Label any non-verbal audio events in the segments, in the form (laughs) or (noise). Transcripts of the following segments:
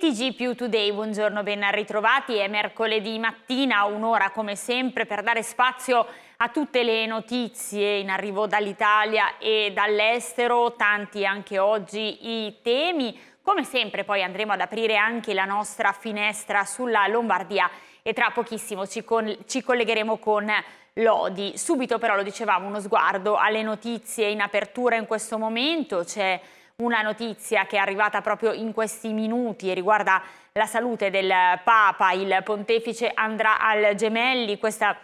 TG più Today, buongiorno, ben ritrovati. È mercoledì mattina, un'ora come sempre per dare spazio a tutte le notizie in arrivo dall'Italia e dall'estero, tanti anche oggi i temi. Come sempre poi andremo ad aprire anche la nostra finestra sulla Lombardia e tra pochissimo ci, con ci collegheremo con Lodi. Subito però lo dicevamo, uno sguardo alle notizie in apertura in questo momento, c'è una notizia che è arrivata proprio in questi minuti e riguarda la salute del Papa, il pontefice andrà al Gemelli, questa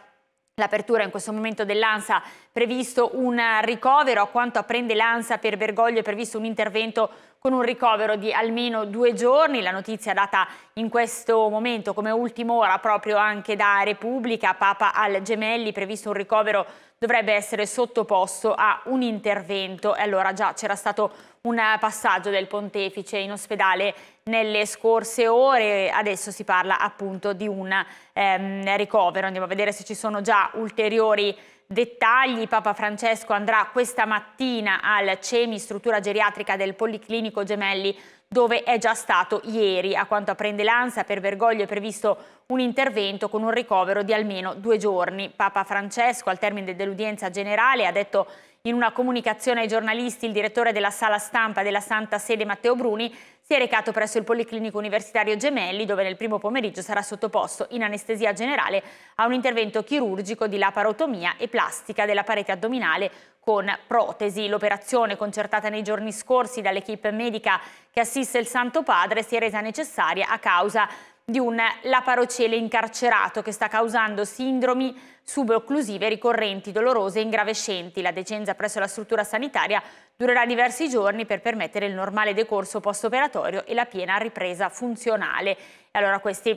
L'apertura in questo momento dell'ANSA previsto un ricovero, a quanto apprende l'ANSA per Bergoglio è previsto un intervento con un ricovero di almeno due giorni. La notizia data in questo momento come ultima ora proprio anche da Repubblica, Papa al Gemelli, previsto un ricovero dovrebbe essere sottoposto a un intervento. E allora già c'era stato un passaggio del pontefice in ospedale nelle scorse ore, adesso si parla appunto di un ehm, ricovero. Andiamo a vedere se ci sono già ulteriori dettagli. Papa Francesco andrà questa mattina al CEMI, struttura geriatrica del Policlinico Gemelli, dove è già stato ieri. A quanto apprende l'ANSA, per vergoglio è previsto un intervento con un ricovero di almeno due giorni. Papa Francesco, al termine dell'udienza generale, ha detto in una comunicazione ai giornalisti il direttore della sala stampa della Santa Sede Matteo Bruni si è recato presso il Policlinico Universitario Gemelli dove nel primo pomeriggio sarà sottoposto in anestesia generale a un intervento chirurgico di laparotomia e plastica della parete addominale con protesi. L'operazione concertata nei giorni scorsi dall'equipe medica che assiste il Santo Padre si è resa necessaria a causa di un laparocele incarcerato che sta causando sindromi subocclusive ricorrenti, dolorose e ingravescenti. La decenza presso la struttura sanitaria durerà diversi giorni per permettere il normale decorso post-operatorio e la piena ripresa funzionale. allora questi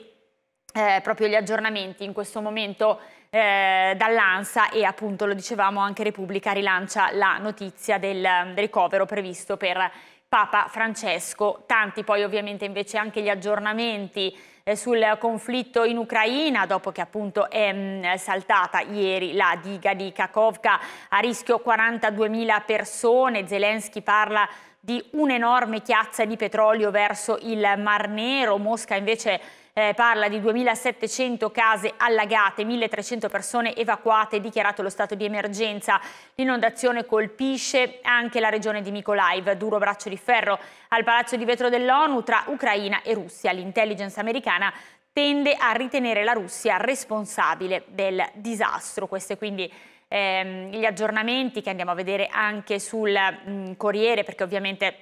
eh, proprio gli aggiornamenti in questo momento eh, dall'ANSA e appunto lo dicevamo anche Repubblica rilancia la notizia del, del mm, ricovero previsto per Papa Francesco. Tanti poi ovviamente invece anche gli aggiornamenti eh, sul conflitto in Ucraina dopo che appunto è mm, saltata ieri la diga di Kakovka a rischio 42.000 persone. Zelensky parla di un'enorme chiazza di petrolio verso il Mar Nero. Mosca invece eh, parla di 2.700 case allagate, 1.300 persone evacuate, dichiarato lo stato di emergenza. L'inondazione colpisce anche la regione di Mykolaiv, duro braccio di ferro. Al Palazzo di Vetro dell'ONU tra Ucraina e Russia, l'intelligence americana tende a ritenere la Russia responsabile del disastro. Questi quindi ehm, gli aggiornamenti che andiamo a vedere anche sul mh, mm, Corriere, perché ovviamente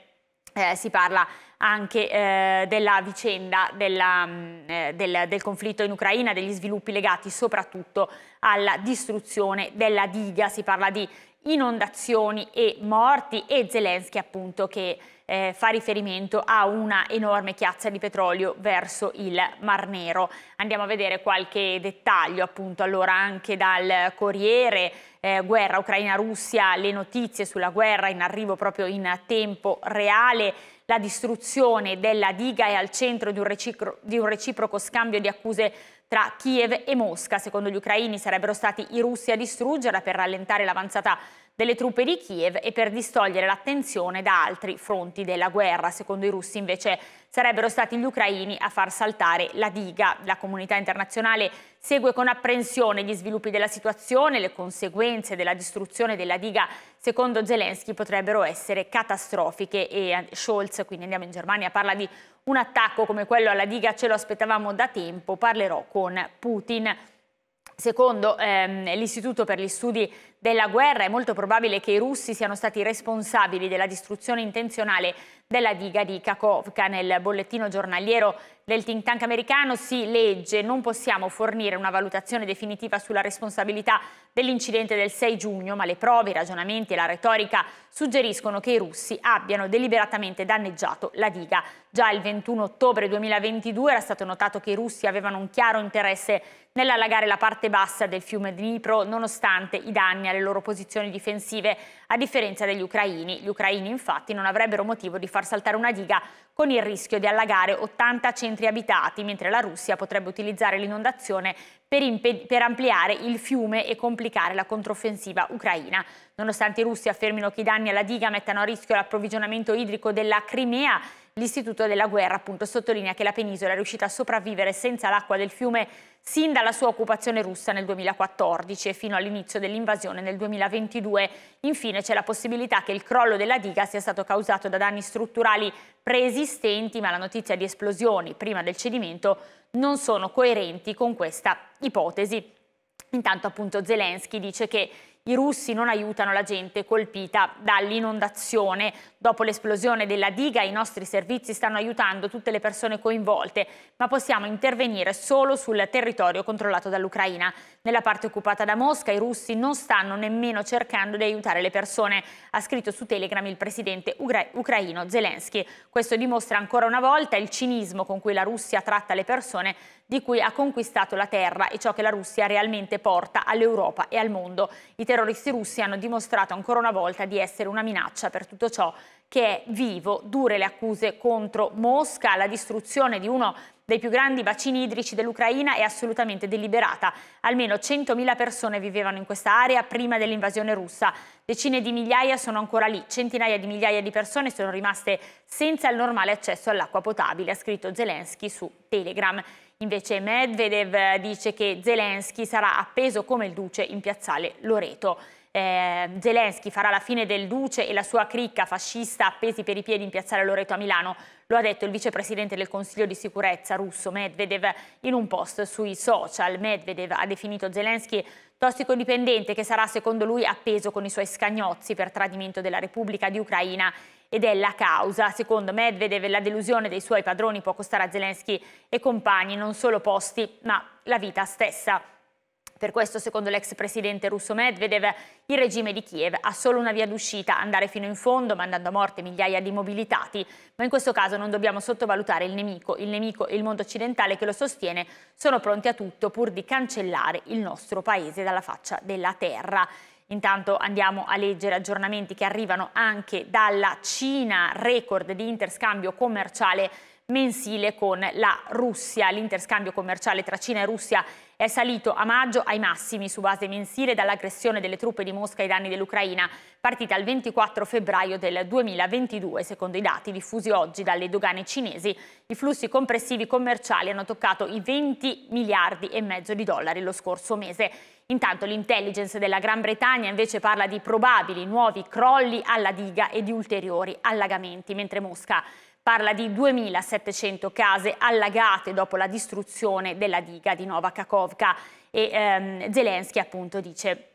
eh, si parla anche eh, della vicenda della, mm, eh, del, del, conflitto in Ucraina, degli sviluppi legati soprattutto alla distruzione della diga, si parla di inondazioni e morti e Zelensky appunto che eh, fa riferimento a una enorme chiazza di petrolio verso il Mar Nero. Andiamo a vedere qualche dettaglio appunto allora anche dal Corriere, eh, guerra Ucraina-Russia, le notizie sulla guerra in arrivo proprio in tempo reale, la distruzione della diga è al centro di un, reciclo, di un reciproco scambio di accuse tra Kiev e Mosca. Secondo gli ucraini sarebbero stati i russi a distruggerla per rallentare l'avanzata delle truppe di Kiev e per distogliere l'attenzione da altri fronti della guerra. Secondo i russi invece sarebbero stati gli ucraini a far saltare la diga. La comunità internazionale segue con apprensione gli sviluppi della situazione, le conseguenze della distruzione della diga secondo Zelensky potrebbero essere catastrofiche e eh, Scholz, quindi andiamo in Germania, parla di un attacco come quello alla diga, ce lo aspettavamo da tempo, parlerò con Putin. Secondo ehm, l'Istituto per gli Studi della guerra. È molto probabile che i russi siano stati responsabili della distruzione intenzionale della diga di Kakovka. Nel bollettino giornaliero del think tank americano si legge non possiamo fornire una valutazione definitiva sulla responsabilità dell'incidente del 6 giugno, ma le prove, i ragionamenti e la retorica suggeriscono che i russi abbiano deliberatamente danneggiato la diga. Già il 21 ottobre 2022 era stato notato che i russi avevano un chiaro interesse nell'allagare la parte bassa del fiume Dnipro nonostante i danni alle le loro posizioni difensive, a differenza degli ucraini. Gli ucraini infatti non avrebbero motivo di far saltare una diga con il rischio di allagare 80 centri abitati, mentre la Russia potrebbe utilizzare l'inondazione per, per, ampliare il fiume e complicare la controffensiva ucraina. Nonostante i russi affermino che i danni alla diga mettano a rischio l'approvvigionamento idrico della Crimea, L'Istituto della Guerra appunto sottolinea che la penisola è riuscita a sopravvivere senza l'acqua del fiume sin dalla sua occupazione russa nel 2014 e fino all'inizio dell'invasione nel 2022. Infine c'è la possibilità che il crollo della diga sia stato causato da danni strutturali preesistenti, ma la notizia di esplosioni prima del cedimento non sono coerenti con questa ipotesi. Intanto appunto Zelensky dice che i russi non aiutano la gente colpita dall'inondazione. Dopo l'esplosione della diga i nostri servizi stanno aiutando tutte le persone coinvolte, ma possiamo intervenire solo sul territorio controllato dall'Ucraina. Nella parte occupata da Mosca i russi non stanno nemmeno cercando di aiutare le persone, ha scritto su Telegram il presidente ucra ucraino Zelensky. Questo dimostra ancora una volta il cinismo con cui la Russia tratta le persone di cui ha conquistato la terra e ciò che la Russia realmente porta all'Europa e al mondo. I terroristi russi hanno dimostrato ancora una volta di essere una minaccia per tutto ciò che è vivo, dure le accuse contro Mosca, la distruzione di uno dei più grandi bacini idrici dell'Ucraina è assolutamente deliberata. Almeno 100.000 persone vivevano in questa area prima dell'invasione russa. Decine di migliaia sono ancora lì, centinaia di migliaia di persone sono rimaste senza il normale accesso all'acqua potabile, ha scritto Zelensky su Telegram. Invece Medvedev eh, dice che Zelensky sarà appeso come il duce in piazzale Loreto. Eh, Zelensky farà la fine del duce e la sua cricca fascista appesi per i piedi in piazzale Loreto a Milano, lo ha detto il vicepresidente del Consiglio di sicurezza russo Medvedev in un post sui social. Medvedev ha definito Zelensky tossicodipendente che sarà secondo lui appeso con i suoi scagnozzi per tradimento della Repubblica di Ucraina ed è la causa. Secondo Medvedev la delusione dei suoi padroni può costare a Zelensky e compagni non solo posti ma la vita stessa. Per questo, secondo l'ex presidente russo Medvedev, il regime di Kiev ha solo una via d'uscita, andare fino in fondo, mandando a morte migliaia di mobilitati. Ma in questo caso non dobbiamo sottovalutare il nemico. Il nemico e il mondo occidentale che lo sostiene sono pronti a tutto pur di cancellare il nostro paese dalla faccia della terra. Intanto andiamo a leggere aggiornamenti che arrivano anche dalla Cina, record di interscambio commerciale mensile con la Russia. L'interscambio commerciale tra Cina e Russia è salito a maggio ai massimi su base mensile dall'aggressione delle truppe di Mosca ai danni dell'Ucraina, partita il 24 febbraio del 2022. Secondo i dati diffusi oggi dalle dogane cinesi, i flussi complessivi commerciali hanno toccato i 20 miliardi e mezzo di dollari lo scorso mese. Intanto l'intelligence della Gran Bretagna invece parla di probabili nuovi crolli alla diga e di ulteriori allagamenti, mentre Mosca parla di 2.700 case allagate dopo la distruzione della diga di Nova Kakovka e ehm, Zelensky appunto dice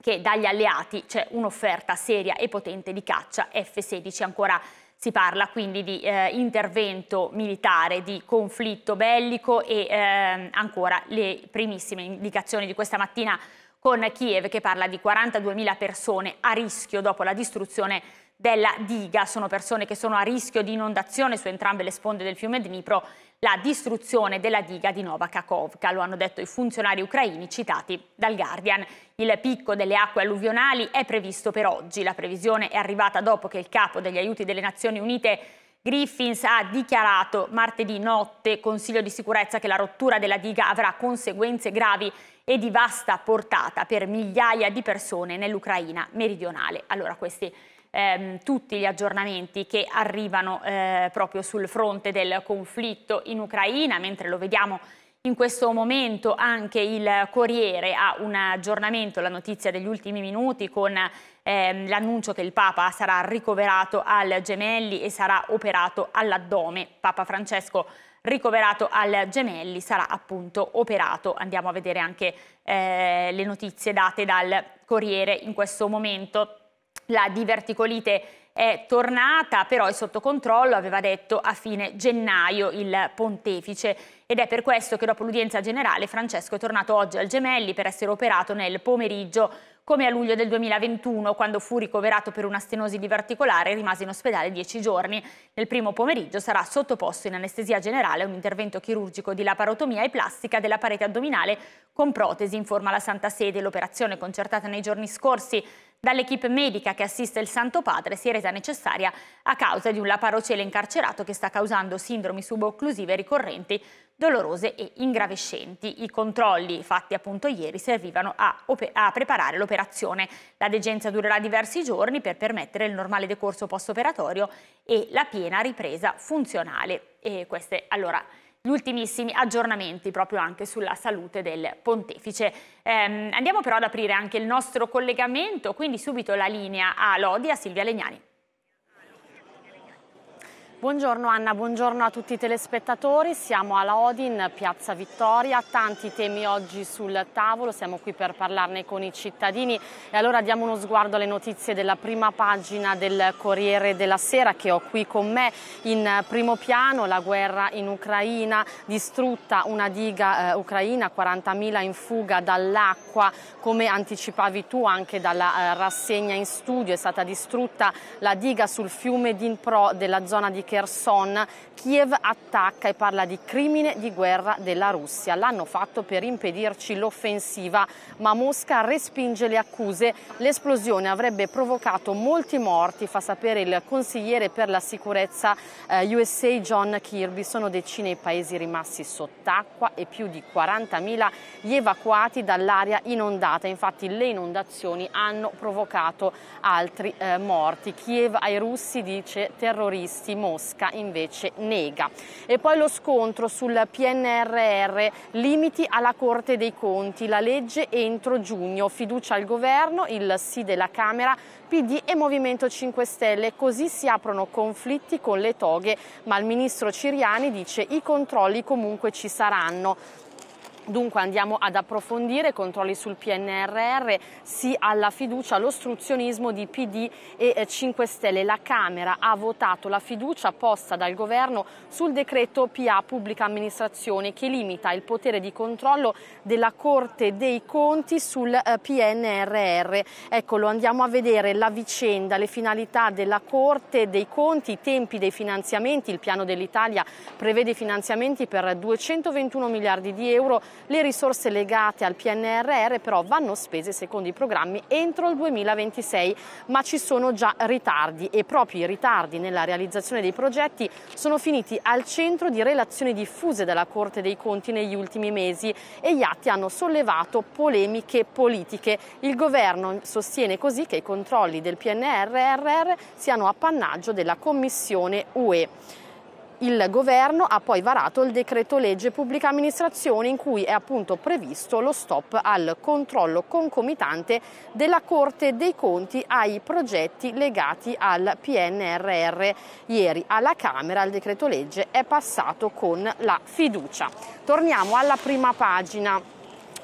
che dagli alleati c'è un'offerta seria e potente di caccia F-16 ancora si parla quindi di eh, intervento militare, di conflitto bellico e ehm, ancora le primissime indicazioni di questa mattina con Kiev che parla di 42.000 persone a rischio dopo la distruzione della diga. Sono persone che sono a rischio di inondazione su entrambe le sponde del fiume Dnipro, la distruzione della diga di Nova Kakovka, lo hanno detto i funzionari ucraini citati dal Guardian. Il picco delle acque alluvionali è previsto per oggi. La previsione è arrivata dopo che il capo degli aiuti delle Nazioni Unite Griffins ha dichiarato martedì notte Consiglio di sicurezza che la rottura della diga avrà conseguenze gravi e di vasta portata per migliaia di persone nell'Ucraina meridionale. Allora questi ehm, tutti gli aggiornamenti che arrivano eh, proprio sul fronte del conflitto in Ucraina, mentre lo vediamo in questo momento anche il Corriere ha un aggiornamento, la notizia degli ultimi minuti con ehm, l'annuncio che il Papa sarà ricoverato al Gemelli e sarà operato all'addome. Papa Francesco ricoverato al Gemelli sarà appunto operato. Andiamo a vedere anche eh, le notizie date dal Corriere in questo momento. La diverticolite è tornata, però è sotto controllo, aveva detto a fine gennaio il pontefice. Ed è per questo che dopo l'udienza generale Francesco è tornato oggi al Gemelli per essere operato nel pomeriggio come a luglio del 2021, quando fu ricoverato per una stenosi diverticolare e rimase in ospedale dieci giorni. Nel primo pomeriggio sarà sottoposto in anestesia generale a un intervento chirurgico di laparotomia e plastica della parete addominale con protesi, informa la Santa Sede. L'operazione concertata nei giorni scorsi dall'equipe medica che assiste il Santo Padre si è resa necessaria a causa di un laparocele incarcerato che sta causando sindromi subocclusive ricorrenti, dolorose e ingravescenti. I controlli fatti appunto ieri servivano a, a preparare l'operazione operazione. La degenza durerà diversi giorni per permettere il normale decorso post-operatorio e la piena ripresa funzionale. E queste, allora, gli ultimissimi aggiornamenti proprio anche sulla salute del pontefice. Ehm, andiamo però ad aprire anche il nostro collegamento, quindi subito la linea a Lodi, a Silvia Legnani. Buongiorno Anna, buongiorno a tutti i telespettatori, siamo alla Odin, Piazza Vittoria, tanti temi oggi sul tavolo, siamo qui per parlarne con i cittadini e allora diamo uno sguardo alle notizie della prima pagina del Corriere della Sera che ho qui con me in primo piano, la guerra in Ucraina, distrutta una diga eh, ucraina, 40.000 in fuga dall'acqua, come anticipavi tu anche dalla eh, rassegna in studio, è stata distrutta la diga sul fiume Dinpro della zona di Kherson. Kiev attacca e parla di crimine di guerra della Russia. L'hanno fatto per impedirci l'offensiva, ma Mosca respinge le accuse. L'esplosione avrebbe provocato molti morti, fa sapere il consigliere per la sicurezza eh, USA John Kirby. Sono decine i paesi rimasti sott'acqua e più di 40.000 gli evacuati dall'area inondata. Infatti le inondazioni hanno provocato altri eh, morti. Kiev ai russi dice terroristi, Mosca Mosca invece nega. E poi lo scontro sul PNRR, limiti alla Corte dei Conti, la legge entro giugno, fiducia al governo, il sì della Camera, PD e Movimento 5 Stelle. Così si aprono conflitti con le toghe, ma il ministro Ciriani dice i controlli comunque ci saranno. Dunque andiamo ad approfondire controlli sul PNRR, sì alla fiducia, all'ostruzionismo di PD e 5 eh, Stelle. La Camera ha votato la fiducia posta dal governo sul decreto PA pubblica amministrazione che limita il potere di controllo della Corte dei Conti sul eh, PNRR. Eccolo, andiamo a vedere la vicenda, le finalità della Corte dei Conti, i tempi dei finanziamenti. Il piano dell'Italia prevede finanziamenti per 221 miliardi di euro le risorse legate al PNRR però vanno spese secondo i programmi entro il 2026, ma ci sono già ritardi e proprio i ritardi nella realizzazione dei progetti sono finiti al centro di relazioni diffuse dalla Corte dei Conti negli ultimi mesi e gli atti hanno sollevato polemiche politiche. Il governo sostiene così che i controlli del PNRR siano appannaggio della Commissione UE il governo ha poi varato il decreto legge pubblica amministrazione in cui è appunto previsto lo stop al controllo concomitante della Corte dei Conti ai progetti legati al PNRR. Ieri alla Camera il decreto legge è passato con la fiducia. Torniamo alla prima pagina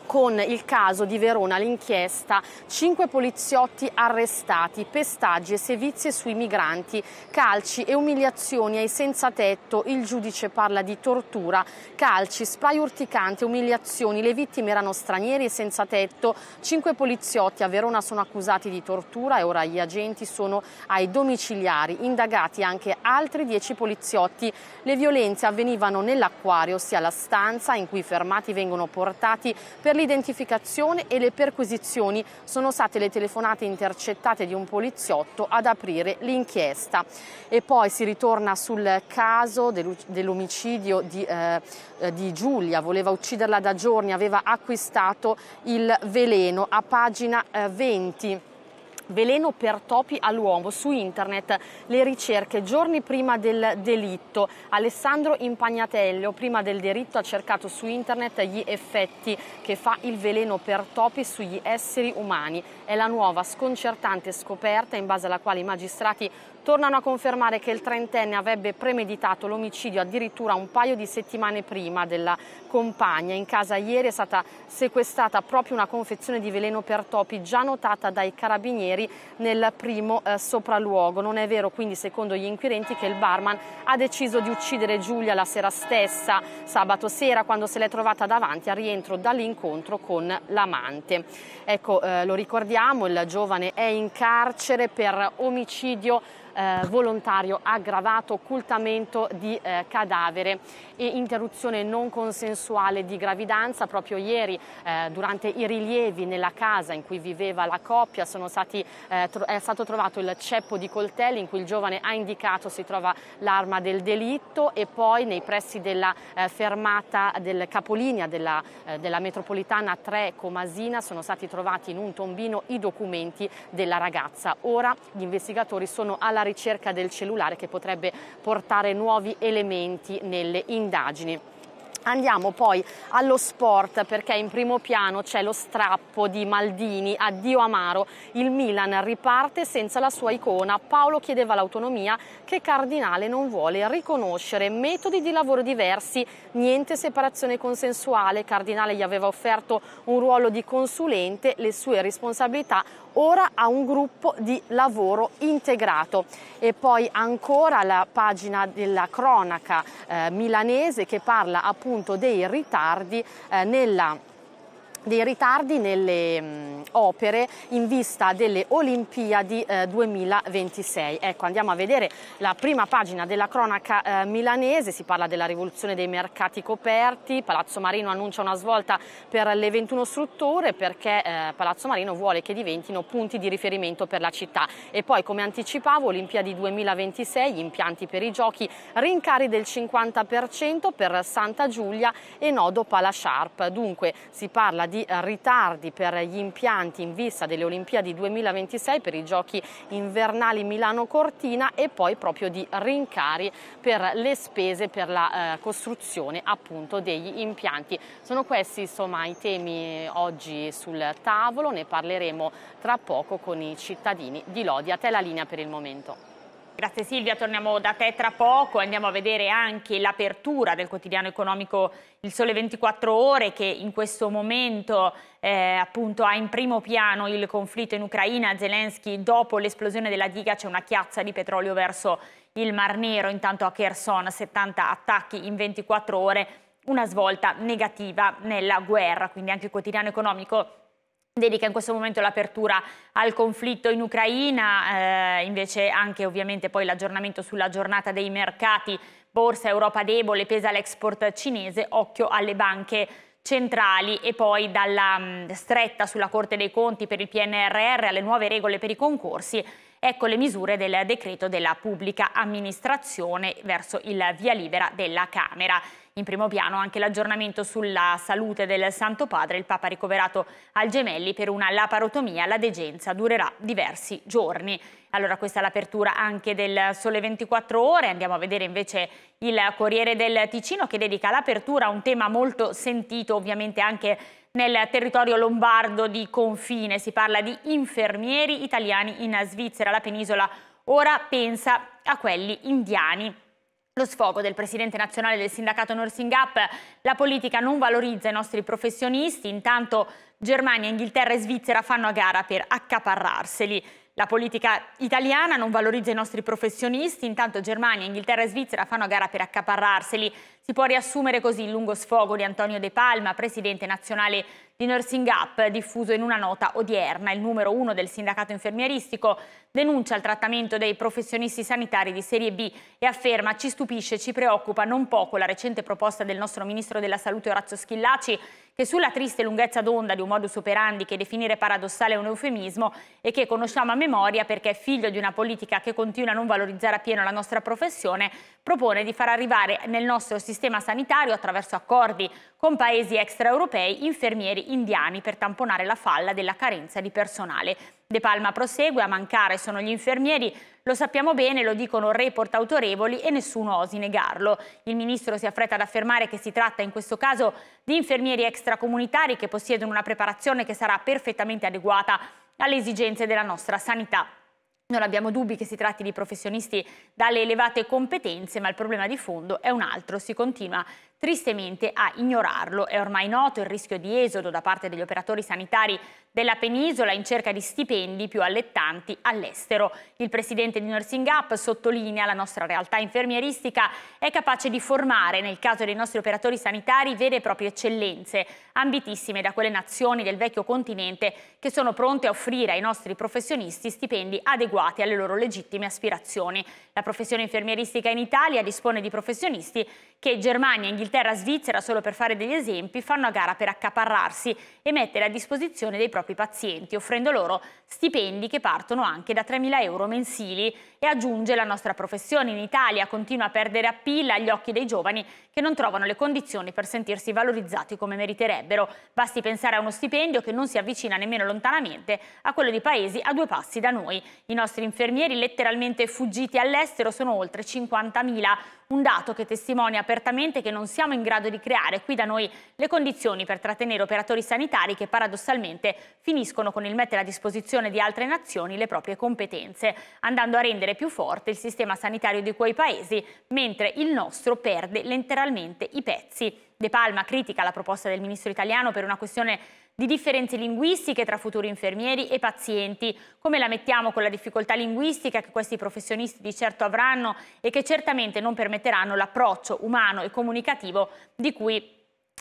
con il caso di Verona, l'inchiesta, cinque poliziotti arrestati, pestaggi e sevizie sui migranti, calci e umiliazioni ai senza tetto, il giudice parla di tortura, calci, spray urticante, umiliazioni, le vittime erano stranieri e senza tetto, cinque poliziotti a Verona sono accusati di tortura e ora gli agenti sono ai domiciliari, indagati anche altri dieci poliziotti. Le violenze avvenivano nell'acquario, ossia la stanza in cui i fermati vengono portati per l'identificazione e le perquisizioni sono state le telefonate intercettate di un poliziotto ad aprire l'inchiesta. E poi si ritorna sul caso dell'omicidio di, eh, di Giulia, voleva ucciderla da giorni, aveva acquistato il veleno a pagina eh, 20 veleno per topi all'uomo su internet le ricerche giorni prima del delitto. Alessandro Impagnatello prima del delitto ha cercato su internet gli effetti che fa il veleno per topi sugli esseri umani. È la nuova sconcertante scoperta in base alla quale i magistrati tornano a confermare che il trentenne avrebbe premeditato l'omicidio addirittura un paio di settimane prima della compagna. In casa ieri è stata sequestrata proprio una confezione di veleno per topi già notata dai carabinieri nel primo eh, sopralluogo. Non è vero quindi secondo gli inquirenti che il barman ha deciso di uccidere Giulia la sera stessa, sabato sera, quando se l'è trovata davanti al rientro dall'incontro con l'amante. Ecco, eh, lo ricordiamo, il giovane è in carcere per omicidio eh, volontario, aggravato, occultamento di eh, cadavere e interruzione non consensuale di gravidanza. Proprio ieri, eh, durante i rilievi nella casa in cui viveva la coppia, stati, eh, è stato trovato il ceppo di coltelli in cui il giovane ha indicato si trova l'arma del delitto e poi nei pressi della eh, fermata del capolinea della, eh, della metropolitana 3 Comasina sono stati trovati in un tombino i documenti della ragazza. Ora gli investigatori sono allarmati ricerca del cellulare che potrebbe portare nuovi elementi nelle indagini. Andiamo poi allo sport perché in primo piano c'è lo strappo di Maldini, addio amaro, il Milan riparte senza la sua icona, Paolo chiedeva l'autonomia che Cardinale non vuole riconoscere, metodi di lavoro diversi, niente separazione consensuale, Cardinale gli aveva offerto un ruolo di consulente, le sue responsabilità ora ha un gruppo di lavoro integrato. E poi ancora la pagina della cronaca eh, milanese che parla appunto dei ritardi eh, nella dei ritardi nelle mh, mm, opere in vista delle Olimpiadi eh, 2026. Ecco, andiamo a vedere la prima pagina della cronaca eh, milanese, si parla della rivoluzione dei mercati coperti, Palazzo Marino annuncia una svolta per le 21 strutture perché eh, Palazzo Marino vuole che diventino punti di riferimento per la città e poi come anticipavo Olimpiadi 2026, gli impianti per i giochi, rincari del 50% per Santa Giulia e Nodo Palasciarp. Dunque si parla di di ritardi per gli impianti in vista delle Olimpiadi 2026 per i giochi invernali Milano-Cortina e poi proprio di rincari per le spese per la eh, costruzione appunto degli impianti. Sono questi insomma i temi eh, oggi sul tavolo, ne parleremo tra poco con i cittadini di Lodi. A te la linea per il momento. Grazie Silvia, torniamo da te tra poco, andiamo a vedere anche l'apertura del quotidiano economico Il Sole 24 Ore che in questo momento eh, appunto ha in primo piano il conflitto in Ucraina, Zelensky dopo l'esplosione della diga c'è una chiazza di petrolio verso il Mar Nero, intanto a Kherson 70 attacchi in 24 ore, una svolta negativa nella guerra, quindi anche il quotidiano economico dedica in questo momento l'apertura al conflitto in Ucraina, eh, invece anche ovviamente poi l'aggiornamento sulla giornata dei mercati, borsa Europa debole, pesa l'export cinese, occhio alle banche centrali e poi dalla mh, stretta sulla Corte dei Conti per il PNRR alle nuove regole per i concorsi, ecco le misure del decreto della pubblica amministrazione verso il via libera della Camera. In primo piano anche l'aggiornamento sulla salute del Santo Padre, il Papa ricoverato al Gemelli per una laparotomia, la degenza durerà diversi giorni. Allora questa è l'apertura anche del Sole 24 Ore, andiamo a vedere invece il Corriere del Ticino che dedica l'apertura a un tema molto sentito ovviamente anche nel territorio lombardo di confine, si parla di infermieri italiani in Svizzera, la penisola ora pensa a quelli indiani lo sfogo del presidente nazionale del sindacato Nursing Up, la politica non valorizza i nostri professionisti, intanto Germania, Inghilterra e Svizzera fanno a gara per accaparrarseli. La politica italiana non valorizza i nostri professionisti, intanto Germania, Inghilterra e Svizzera fanno a gara per accaparrarseli. Si può riassumere così il lungo sfogo di Antonio De Palma, presidente nazionale di Nursing Up, diffuso in una nota odierna. Il numero uno del sindacato infermieristico denuncia il trattamento dei professionisti sanitari di serie B e afferma ci stupisce, ci preoccupa non poco la recente proposta del nostro ministro della salute Orazio Schillaci che sulla triste lunghezza d'onda di un modus operandi che definire paradossale è un eufemismo e che conosciamo a memoria perché è figlio di una politica che continua a non valorizzare appieno la nostra professione, propone di far arrivare nel nostro sistema sistema sanitario attraverso accordi con paesi extraeuropei infermieri indiani per tamponare la falla della carenza di personale. De Palma prosegue, a mancare sono gli infermieri, lo sappiamo bene, lo dicono report autorevoli e nessuno osi negarlo. Il ministro si affretta ad affermare che si tratta in questo caso di infermieri extracomunitari che possiedono una preparazione che sarà perfettamente adeguata alle esigenze della nostra sanità non abbiamo dubbi che si tratti di professionisti dalle elevate competenze, ma il problema di fondo è un altro, si continua tristemente a ignorarlo. È ormai noto il rischio di esodo da parte degli operatori sanitari della penisola in cerca di stipendi più allettanti all'estero. Il presidente di Nursing Up sottolinea la nostra realtà infermieristica è capace di formare, nel caso dei nostri operatori sanitari, vere e proprie eccellenze, ambitissime da quelle nazioni del vecchio continente che sono pronte a offrire ai nostri professionisti stipendi adeguati alle loro legittime aspirazioni. La professione infermieristica in Italia dispone di professionisti che Germania, Inghilterra, Svizzera, solo per fare degli esempi, fanno a gara per accaparrarsi e mettere a disposizione dei propri propri pazienti, offrendo loro stipendi che partono anche da 3.000 euro mensili. E aggiunge la nostra professione in Italia continua a perdere appilla agli occhi dei giovani che non trovano le condizioni per sentirsi valorizzati come meriterebbero. Basti pensare a uno stipendio che non si avvicina nemmeno lontanamente a quello di paesi a due passi da noi. I nostri infermieri letteralmente fuggiti all'estero sono oltre 50.000, un dato che testimonia apertamente che non siamo in grado di creare qui da noi le condizioni per trattenere operatori sanitari che paradossalmente finiscono con il mettere a disposizione di altre nazioni le proprie competenze, andando a rendere più forte il sistema sanitario di quei paesi, mentre il nostro perde letteralmente i pezzi. De Palma critica la proposta del ministro italiano per una questione di differenze linguistiche tra futuri infermieri e pazienti. Come la mettiamo con la difficoltà linguistica che questi professionisti di certo avranno e che certamente non permetteranno l'approccio umano e comunicativo di cui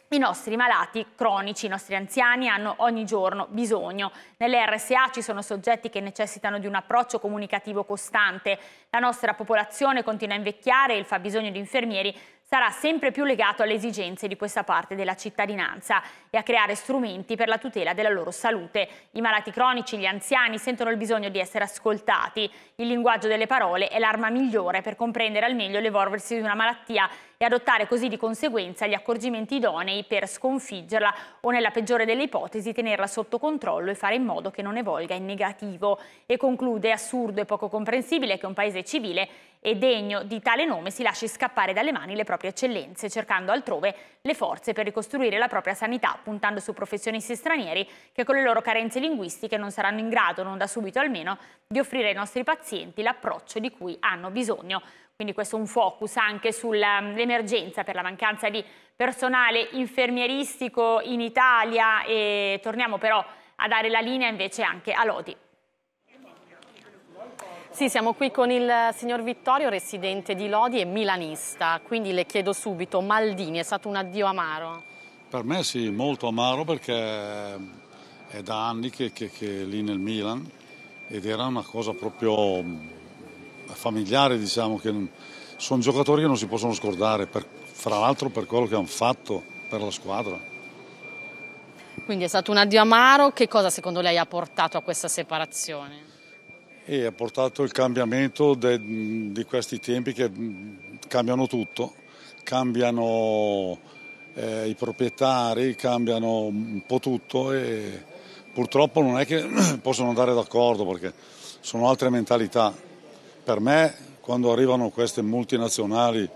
i nostri malati cronici, i nostri anziani hanno ogni giorno bisogno. Nelle RSA ci sono soggetti che necessitano di un approccio comunicativo costante. La nostra popolazione continua a invecchiare e il fabbisogno di infermieri sarà sempre più legato alle esigenze di questa parte della cittadinanza e a creare strumenti per la tutela della loro salute. I malati cronici, gli anziani sentono il bisogno di essere ascoltati. Il linguaggio delle parole è l'arma migliore per comprendere al meglio l'evolversi di una malattia e adottare così di conseguenza gli accorgimenti idonei per sconfiggerla o nella peggiore delle ipotesi tenerla sotto controllo e fare in modo che non evolga in negativo. E conclude, assurdo e poco comprensibile che un paese civile e degno di tale nome si lasci scappare dalle mani le proprie eccellenze, cercando altrove le forze per ricostruire la propria sanità, puntando su professionisti stranieri che con le loro carenze linguistiche non saranno in grado, non da subito almeno, di offrire ai nostri pazienti l'approccio di cui hanno bisogno. Quindi questo è un focus anche sull'emergenza per la mancanza di personale infermieristico in Italia e torniamo però a dare la linea invece anche a Lodi. Sì, siamo qui con il signor Vittorio, residente di Lodi e milanista, quindi le chiedo subito, Maldini è stato un addio amaro? Per me sì, molto amaro perché è da anni che, che, che lì nel Milan ed era una cosa proprio familiare, diciamo, che sono giocatori che non si possono scordare, per, fra l'altro per quello che hanno fatto per la squadra. Quindi è stato un addio amaro, che cosa secondo lei ha portato a questa separazione? E ha portato il cambiamento de, di questi tempi che mm, cambiano tutto, cambiano eh, i proprietari, cambiano un po' tutto e purtroppo non è che (clears throat) possono andare d'accordo perché sono altre mentalità. Per me quando arrivano queste multinazionali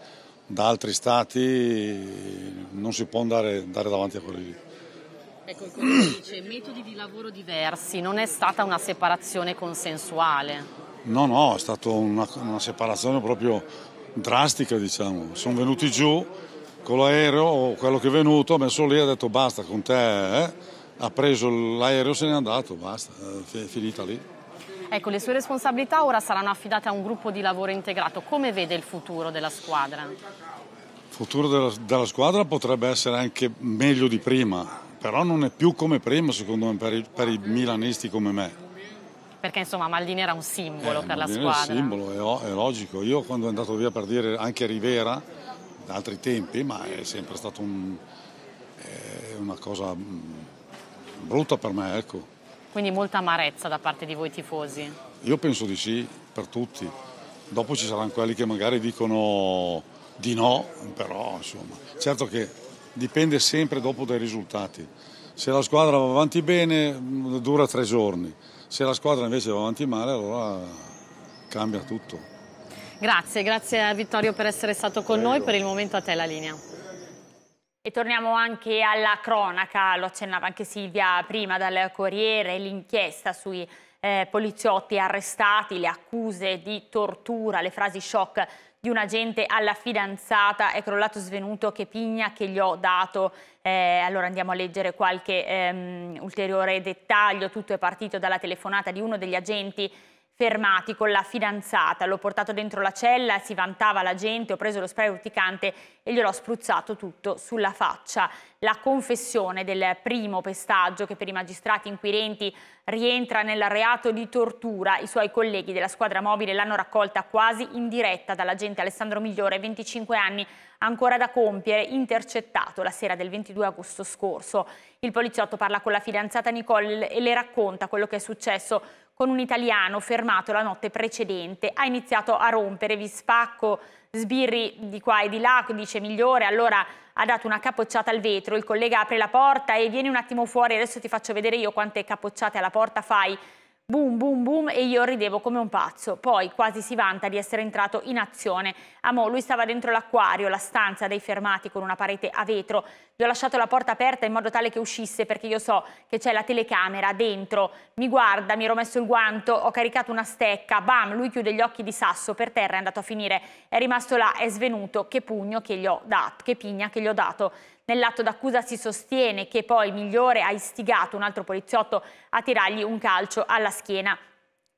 da altri stati non si può andare, andare davanti a quelli lì. Ecco, il Consiglio dice metodi di lavoro diversi, non è stata una separazione consensuale. No, no, è stata una, una separazione proprio drastica, diciamo. Sono venuti giù con l'aereo, quello che è venuto, ha messo lì e ha detto basta con te, eh? ha preso l'aereo, se n'è andato, basta, eh, è finita lì. Ecco, le sue responsabilità ora saranno affidate a un gruppo di lavoro integrato. Come vede il futuro della squadra? Il futuro della, della squadra potrebbe essere anche meglio di prima, però non è più come prima secondo me per i, per i milanisti come me perché insomma Maldini era un simbolo eh, per Maldini la squadra. Era un simbolo, è, logico. Io quando è andato via per dire anche Rivera, da altri tempi, ma è sempre stata un, una cosa mm, brutta per me, ecco quindi molta amarezza da parte di voi tifosi. Io penso di sì, per tutti. Dopo ci saranno quelli che magari dicono di no, però insomma, certo che dipende sempre dopo dai risultati. Se la squadra va avanti bene mm, dura tre giorni, se la squadra invece va avanti male allora cambia tutto. Grazie, grazie a Vittorio per essere stato con Prego. noi, per il momento a te la linea. E torniamo anche alla cronaca, lo accennava anche Silvia prima dal Corriere, l'inchiesta sui eh, poliziotti arrestati, le accuse di tortura, le frasi shock di un agente alla fidanzata, è crollato svenuto che pigna che gli ho dato. Eh, allora andiamo a leggere qualche ehm, ulteriore dettaglio, tutto è partito dalla telefonata di uno degli agenti fermati con la fidanzata, l'ho portato dentro la cella, si vantava la gente, ho preso lo spray urticante e gliel'ho spruzzato tutto sulla faccia. La confessione del primo pestaggio che per i magistrati inquirenti rientra nel reato di tortura, i suoi colleghi della squadra mobile l'hanno raccolta quasi in diretta dall'agente Alessandro Migliore, 25 anni, ancora da compiere, intercettato la sera del 22 agosto scorso. Il poliziotto parla con la fidanzata Nicole e le racconta quello che è successo con un italiano fermato la notte precedente. Ha iniziato a rompere, vi spacco, sbirri di qua e di là, dice migliore, allora ha dato una capocciata al vetro, il collega apre la porta e vieni un attimo fuori, adesso ti faccio vedere io quante capocciate alla porta fai Boom, boom, boom e io ridevo come un pazzo. Poi quasi si vanta di essere entrato in azione. Amo, lui stava dentro l'acquario, la stanza dei fermati con una parete a vetro. Gli ho lasciato la porta aperta in modo tale che uscisse perché io so che c'è la telecamera dentro. Mi guarda, mi ero messo il guanto, ho caricato una stecca, bam, lui chiude gli occhi di sasso per terra, è andato a finire. È rimasto là, è svenuto, che pugno che gli ho dato, che pigna che gli ho dato. Nell'atto d'accusa si sostiene che poi Migliore ha istigato un altro poliziotto a tirargli un calcio alla schiena.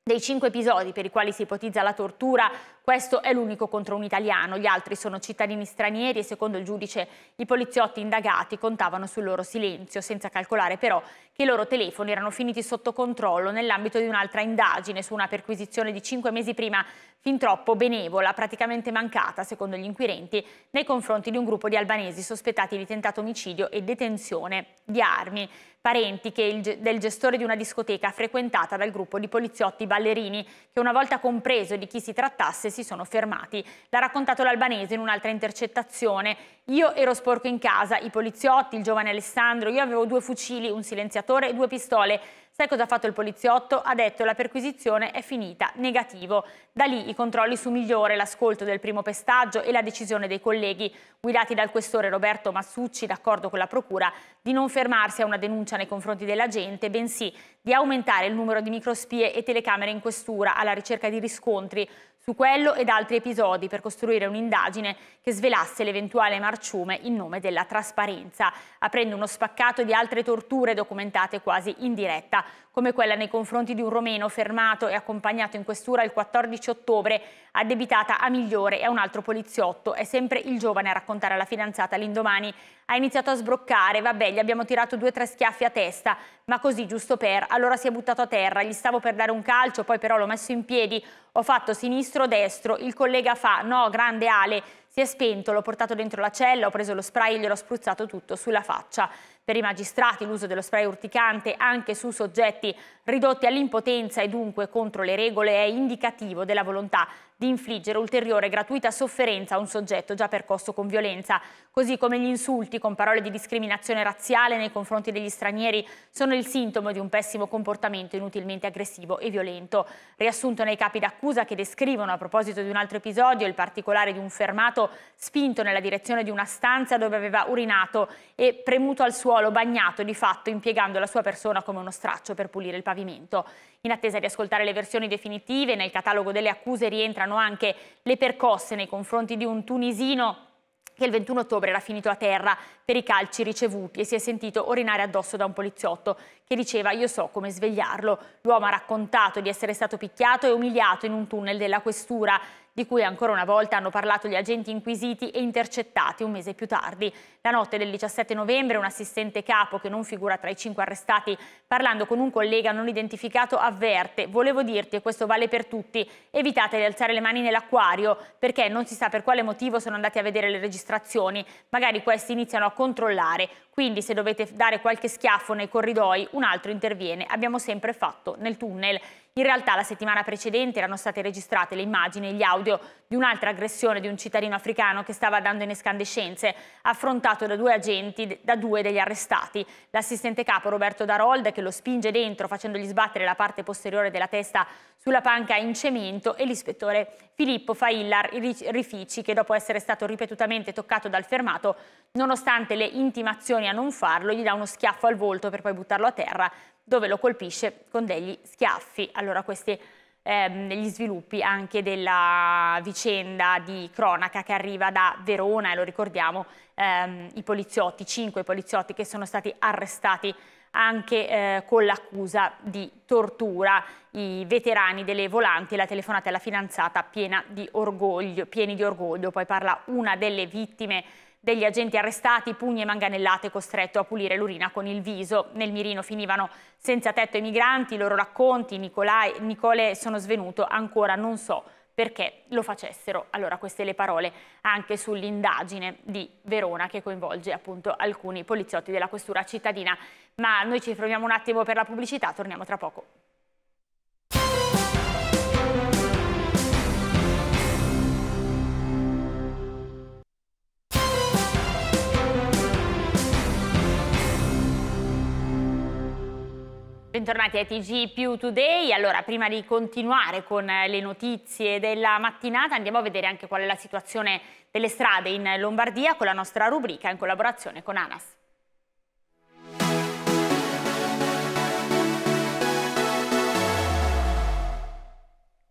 Dei cinque episodi per i quali si ipotizza la tortura, questo è l'unico contro un italiano, gli altri sono cittadini stranieri e secondo il giudice i poliziotti indagati contavano sul loro silenzio, senza calcolare però che i loro telefoni erano finiti sotto controllo nell'ambito di un'altra indagine su una perquisizione di cinque mesi prima fin troppo benevola, praticamente mancata, secondo gli inquirenti, nei confronti di un gruppo di albanesi sospettati di tentato omicidio e detenzione di armi, parenti il, del gestore di una discoteca frequentata dal gruppo di poliziotti ballerini, che una volta compreso di chi si trattasse si sono fermati. L'ha raccontato l'albanese in un'altra intercettazione. Io ero sporco in casa, i poliziotti, il giovane Alessandro, io avevo due fucili, un silenziatore e due pistole. Sai cosa ha fatto il poliziotto? Ha detto la perquisizione è finita, negativo. Da lì i controlli su Migliore, l'ascolto del primo pestaggio e la decisione dei colleghi, guidati dal questore Roberto Massucci, d'accordo con la procura, di non fermarsi a una denuncia nei confronti dell'agente, bensì di aumentare il numero di microspie e telecamere in questura alla ricerca di riscontri su quello ed altri episodi per costruire un'indagine che svelasse l'eventuale marciume in nome della trasparenza, aprendo uno spaccato di altre torture documentate quasi in diretta come quella nei confronti di un romeno fermato e accompagnato in questura il 14 ottobre, addebitata a Migliore e a un altro poliziotto. È sempre il giovane a raccontare alla fidanzata l'indomani. Ha iniziato a sbroccare, vabbè, gli abbiamo tirato due o tre schiaffi a testa, ma così giusto per. Allora si è buttato a terra, gli stavo per dare un calcio, poi però l'ho messo in piedi, ho fatto sinistro-destro, il collega fa, no, grande Ale, si è spento, l'ho portato dentro la cella, ho preso lo spray e gliel'ho spruzzato tutto sulla faccia. Per i magistrati l'uso dello spray urticante anche su soggetti ridotti all'impotenza e dunque contro le regole è indicativo della volontà di infliggere ulteriore gratuita sofferenza a un soggetto già percosso con violenza, così come gli insulti con parole di discriminazione razziale nei confronti degli stranieri sono il sintomo di un pessimo comportamento inutilmente aggressivo e violento. Riassunto nei capi d'accusa che descrivono a proposito di un altro episodio il particolare di un fermato spinto nella direzione di una stanza dove aveva urinato e premuto al suolo bagnato di fatto impiegando la sua persona come uno straccio per pulire il pavimento. In attesa di ascoltare le versioni definitive, nel catalogo delle accuse rientrano anche le percosse nei confronti di un tunisino che il 21 ottobre era finito a terra per i calci ricevuti e si è sentito orinare addosso da un poliziotto che diceva io so come svegliarlo. L'uomo ha raccontato di essere stato picchiato e umiliato in un tunnel della questura di cui ancora una volta hanno parlato gli agenti inquisiti e intercettati un mese più tardi. La notte del 17 novembre un assistente capo che non figura tra i cinque arrestati, parlando con un collega non identificato, avverte «Volevo dirti, e questo vale per tutti, evitate di alzare le mani nell'acquario perché non si sa per quale motivo sono andati a vedere le registrazioni, magari questi iniziano a controllare, quindi se dovete dare qualche schiaffo nei corridoi un altro interviene, abbiamo sempre fatto nel tunnel». In realtà la settimana precedente erano state registrate le immagini e gli audio di un'altra aggressione di un cittadino africano che stava dando in escandescenze, affrontato da due agenti, da due degli arrestati. L'assistente capo Roberto Darold, che lo spinge dentro facendogli sbattere la parte posteriore della testa sulla panca in cemento e l'ispettore Filippo Faillar Rifici che dopo essere stato ripetutamente toccato dal fermato, nonostante le intimazioni a non farlo, gli dà uno schiaffo al volto per poi buttarlo a terra dove lo colpisce con degli schiaffi. Allora questi ehm, gli sviluppi anche della vicenda di cronaca che arriva da Verona e lo ricordiamo ehm, i poliziotti, cinque poliziotti che sono stati arrestati anche eh, con l'accusa di tortura. I veterani delle volanti, la telefonata alla fidanzata piena di orgoglio, pieni di orgoglio, poi parla una delle vittime degli agenti arrestati, pugni e manganellate costretto a pulire l'urina con il viso. Nel mirino finivano senza tetto i migranti, i loro racconti, Nicolai, Nicole sono svenuto, ancora non so perché lo facessero. Allora queste le parole anche sull'indagine di Verona che coinvolge appunto alcuni poliziotti della questura cittadina. Ma noi ci fermiamo un attimo per la pubblicità, torniamo tra poco. Bentornati a TG Più Today. Allora, prima di continuare con eh, le notizie della mattinata, andiamo a vedere anche qual è la situazione delle strade in Lombardia con la nostra rubrica in collaborazione con ANAS.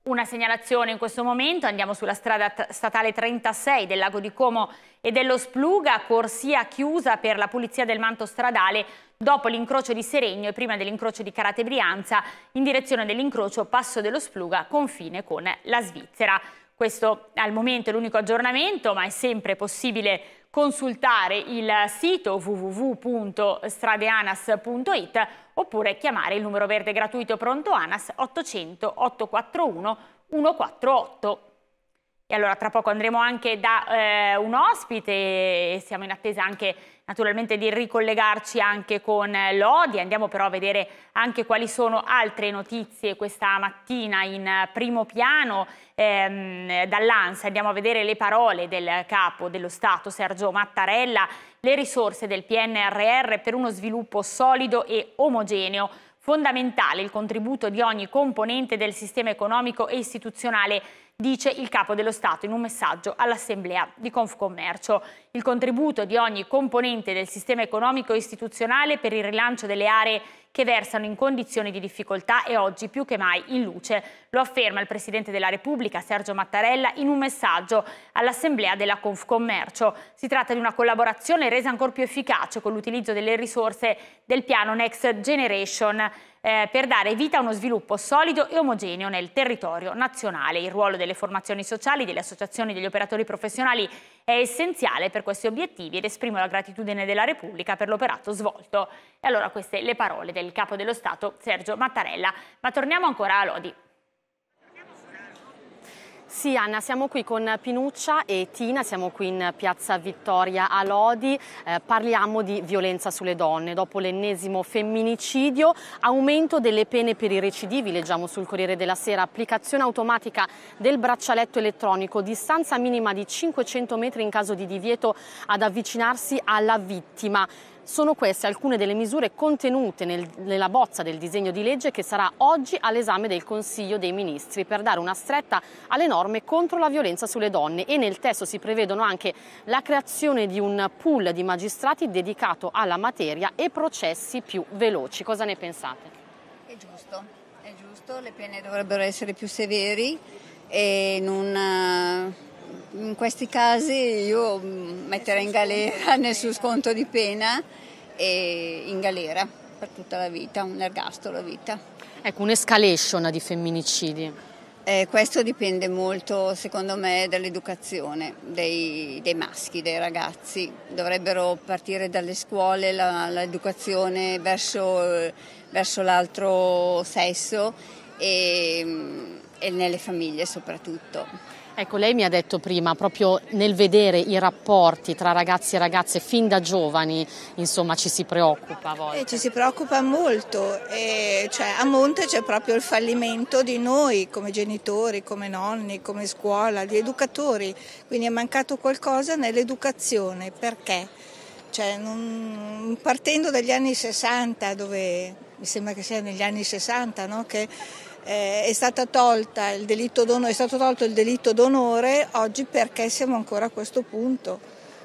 Una segnalazione in questo momento, andiamo sulla strada statale 36 del lago di Como e dello Spluga, corsia chiusa per la pulizia del manto stradale dopo l'incrocio di Seregno e prima dell'incrocio di Carate Brianza in direzione dell'incrocio Passo dello Spluga, confine con la Svizzera. Questo al momento è l'unico aggiornamento, ma è sempre possibile consultare il sito www.stradeanas.it oppure chiamare il numero verde gratuito pronto ANAS 800 841 148. E allora tra poco andremo anche da eh, un ospite e siamo in attesa anche naturalmente di ricollegarci anche con l'Odi. Andiamo però a vedere anche quali sono altre notizie questa mattina in primo piano ehm, dall'ANSA. Andiamo a vedere le parole del capo dello Stato Sergio Mattarella, le risorse del PNRR per uno sviluppo solido e omogeneo Fondamentale il contributo di ogni componente del sistema economico e istituzionale, dice il Capo dello Stato in un messaggio all'Assemblea di Confcommercio. Il contributo di ogni componente del sistema economico e istituzionale per il rilancio delle aree che versano in condizioni di difficoltà e oggi più che mai in luce. Lo afferma il Presidente della Repubblica, Sergio Mattarella, in un messaggio all'Assemblea della Confcommercio. Si tratta di una collaborazione resa ancora più efficace con l'utilizzo delle risorse del piano Next Generation eh, per dare vita a uno sviluppo solido e omogeneo nel territorio nazionale. Il ruolo delle formazioni sociali, delle associazioni, e degli operatori professionali è essenziale per questi obiettivi ed esprimo la gratitudine della Repubblica per l'operato svolto. E allora queste le parole del Capo dello Stato Sergio Mattarella. Ma torniamo ancora a Lodi. Sì Anna, siamo qui con Pinuccia e Tina, siamo qui in piazza Vittoria a Lodi, eh, parliamo di violenza sulle donne, dopo l'ennesimo femminicidio, aumento delle pene per i recidivi, leggiamo sul Corriere della Sera, applicazione automatica del braccialetto elettronico, distanza minima di 500 metri in caso di divieto ad avvicinarsi alla vittima. Sono queste alcune delle misure contenute nel, nella bozza del disegno di legge che sarà oggi all'esame del Consiglio dei Ministri per dare una stretta alle norme contro la violenza sulle donne e nel testo si prevedono anche la creazione di un pool di magistrati dedicato alla materia e processi più veloci. Cosa ne pensate? È giusto, è giusto, le pene dovrebbero essere più severi e non eh, in questi casi io metterei in galera (laughs) nessun sconto di pena e in galera per tutta la vita, un ergastolo a vita. Ecco, un'escalation di femminicidi. Eh, questo dipende molto, secondo me, dall'educazione dei, dei, maschi, dei ragazzi. Dovrebbero partire dalle scuole l'educazione verso, verso l'altro sesso e, e nelle famiglie soprattutto. Ecco, lei mi ha detto prima, proprio nel vedere i rapporti tra ragazzi e ragazze fin da giovani, insomma, ci si preoccupa a volte. E eh, ci si preoccupa molto, e cioè, a monte c'è proprio il fallimento di noi come genitori, come nonni, come scuola, gli educatori, quindi è mancato qualcosa nell'educazione, perché? Cioè, non... partendo dagli anni 60, dove mi sembra che sia negli anni 60, no? Che eh, è, stato tolto il delitto d'onore oggi perché siamo ancora a questo punto.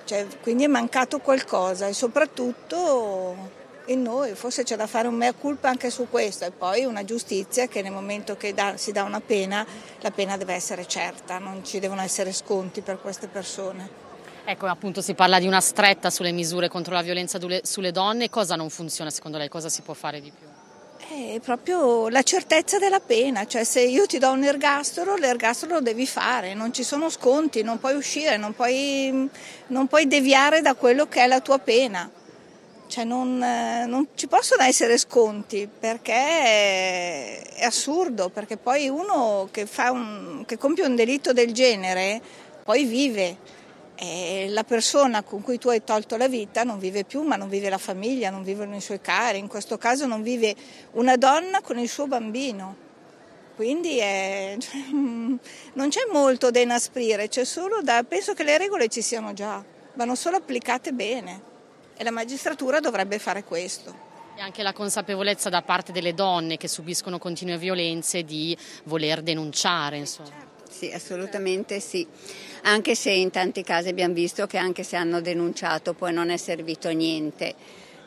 Cioè, quindi è mancato qualcosa e soprattutto in noi, forse c'è da fare un mea culpa anche su questo e poi una giustizia che nel momento che da, si dà una pena, la pena deve essere certa, non ci devono essere sconti per queste persone. Ecco, appunto si parla di una stretta sulle misure contro la violenza sulle donne, cosa non funziona secondo lei, cosa si può fare di più? È proprio la certezza della pena, cioè se io ti do un ergastolo, l'ergastolo lo devi fare, non ci sono sconti, non puoi uscire, non puoi, non puoi deviare da quello che è la tua pena. Cioè non, eh, non, ci possono essere sconti perché è assurdo, perché poi uno che, un, che compie un delitto del genere poi vive. E la persona con cui tu hai tolto la vita non vive più, ma non vive la famiglia, non vivono i suoi cari, in questo caso non vive una donna con il suo bambino. Quindi è, (laughs) cioè, non c'è molto da inasprire, c'è solo da... penso che le regole ci siano già, vanno solo applicate bene e la magistratura dovrebbe fare questo. E anche la consapevolezza da parte delle donne che subiscono continue violenze di voler denunciare, insomma. Certo. Sì, assolutamente sì, anche se in tanti casi abbiamo visto che anche se hanno denunciato poi non è servito niente.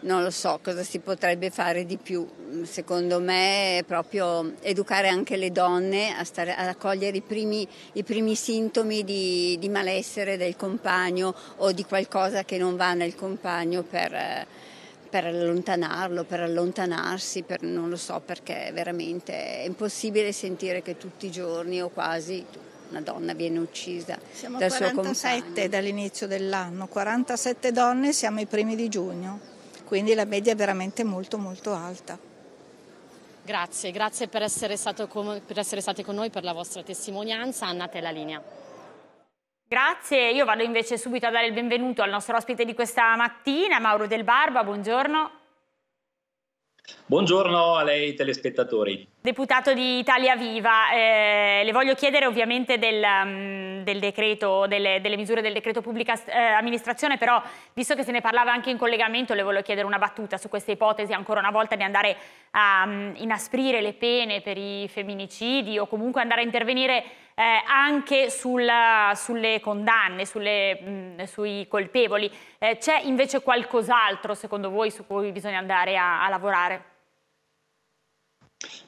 Non lo so cosa si potrebbe fare di più. Secondo me è proprio educare anche le donne a, stare, a cogliere i primi, i primi sintomi di, di, malessere del compagno o di qualcosa che non va nel compagno per per allontanarlo, per allontanarsi, per, non lo so perché veramente è impossibile sentire che tutti i giorni o quasi una donna viene uccisa siamo dal 47 dall'inizio dell'anno, 47 donne, siamo i primi di giugno, quindi la media è veramente molto molto alta. Grazie, grazie per essere, con, per essere stati con noi, per la vostra testimonianza. Annate la linea. Grazie, io vado invece subito a dare il benvenuto al nostro ospite di questa mattina, Mauro Del Barba, buongiorno. Buongiorno a lei telespettatori. Deputato di Italia Viva, eh, le voglio chiedere ovviamente del, um, del decreto, delle, delle, misure del decreto pubblica eh, amministrazione, però visto che se ne parlava anche in collegamento le voglio chiedere una battuta su questa ipotesi ancora una volta di andare a um, mm, inasprire le pene per i femminicidi o comunque andare a intervenire eh, anche sulla, sulle condanne, sulle, mh, sui colpevoli. Eh, c'è invece qualcos'altro secondo voi su cui bisogna andare a, a lavorare?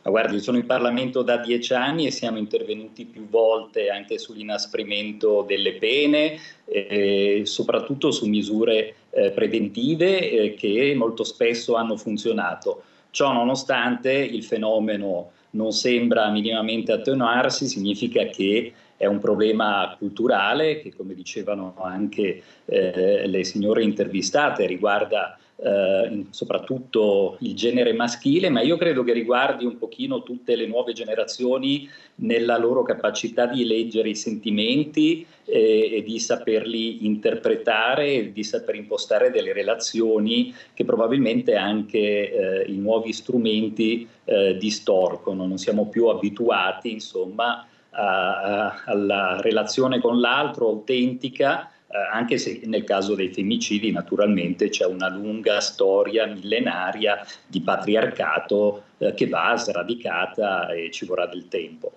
guardi, sono in Parlamento da dieci anni e siamo intervenuti più volte anche sull'inasprimento delle pene, eh, soprattutto su misure eh, preventive eh, che molto spesso hanno funzionato. Ciò nonostante il fenomeno non sembra minimamente attenuarsi, significa che è un problema culturale che, come dicevano anche eh, le signore intervistate, riguarda eh, soprattutto il genere maschile, ma io credo che riguardi un pochino tutte le nuove generazioni nella loro capacità di leggere i sentimenti eh, e di saperli interpretare e di saper impostare delle relazioni che probabilmente anche eh, i nuovi strumenti eh, distorcono. Non siamo più abituati, insomma, a, a, alla relazione con l'altro autentica eh, anche se nel caso dei femicidi naturalmente c'è una lunga storia millenaria di patriarcato eh, che va sradicata e ci vorrà del tempo.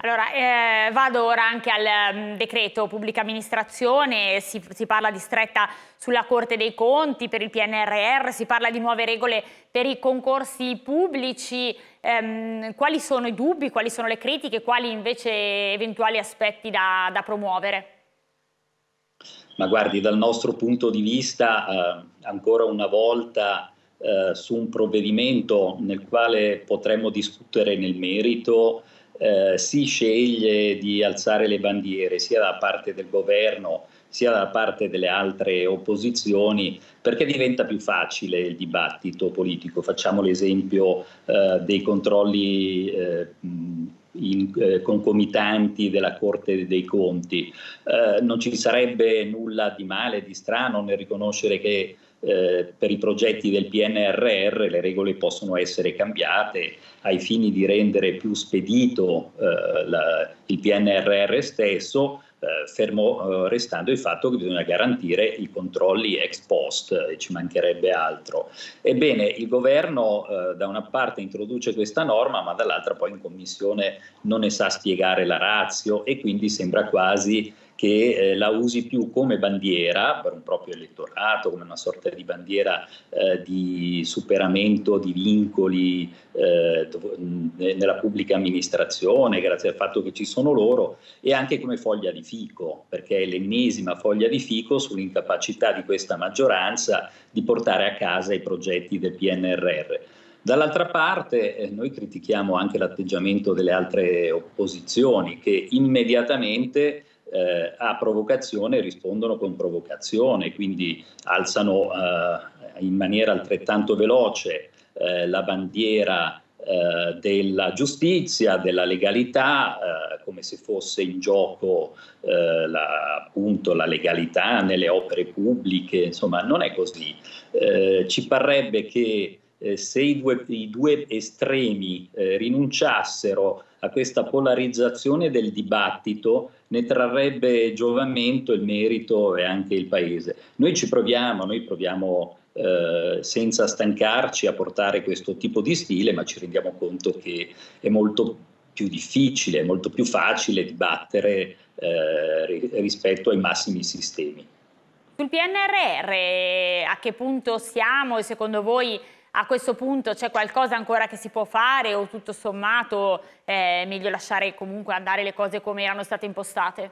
Allora, eh, vado ora anche al um, decreto pubblica amministrazione, si, si, parla di stretta sulla Corte dei Conti per il PNRR, si parla di nuove regole per i concorsi pubblici, ehm, quali sono i dubbi, quali sono le critiche, quali invece eventuali aspetti da, da promuovere? Ma guardi, dal nostro punto di vista, eh, ancora una volta eh, su un provvedimento nel quale potremmo discutere nel merito, eh, si sceglie di alzare le bandiere sia da parte del governo sia da parte delle altre opposizioni perché diventa più facile il dibattito politico. Facciamo l'esempio eh, dei controlli eh, in, eh, concomitanti della Corte dei Conti. Eh, non ci sarebbe nulla di male, di strano nel riconoscere che eh, per i progetti del PNRR le regole possono essere cambiate ai fini di rendere più spedito eh, la, il PNRR stesso eh, fermo eh, restando il fatto che bisogna garantire i controlli ex post, eh, ci mancherebbe altro. Ebbene, il governo eh, da una parte introduce questa norma, ma dall'altra poi in commissione non ne sa spiegare la razio e quindi sembra quasi che eh, la usi più come bandiera per un proprio elettorato, come una sorta di bandiera eh, di superamento di vincoli eh, nella pubblica amministrazione, grazie al fatto che ci sono loro, e anche come foglia di fico, perché è l'ennesima foglia di fico sull'incapacità di questa maggioranza di portare a casa i progetti del PNRR. Dall'altra parte eh, noi critichiamo anche l'atteggiamento delle altre opposizioni che immediatamente eh, a provocazione rispondono con provocazione, quindi alzano eh, in maniera altrettanto veloce eh, la bandiera eh, della giustizia, della legalità, eh, come se fosse in gioco eh, la, appunto la legalità nelle opere pubbliche, insomma non è così. ci parrebbe che eh, se i due, i due estremi eh, rinunciassero a questa polarizzazione del dibattito, ne trarrebbe giovamento il merito e anche il Paese. Noi ci proviamo, noi proviamo eh, senza stancarci a portare questo tipo di stile, ma ci rendiamo conto che è molto più difficile, è molto più facile dibattere eh, rispetto ai massimi sistemi. Sul PNRR a che punto siamo e secondo voi a questo punto c'è qualcosa ancora che si può fare o tutto sommato eh, è meglio lasciare comunque andare le cose come erano state impostate?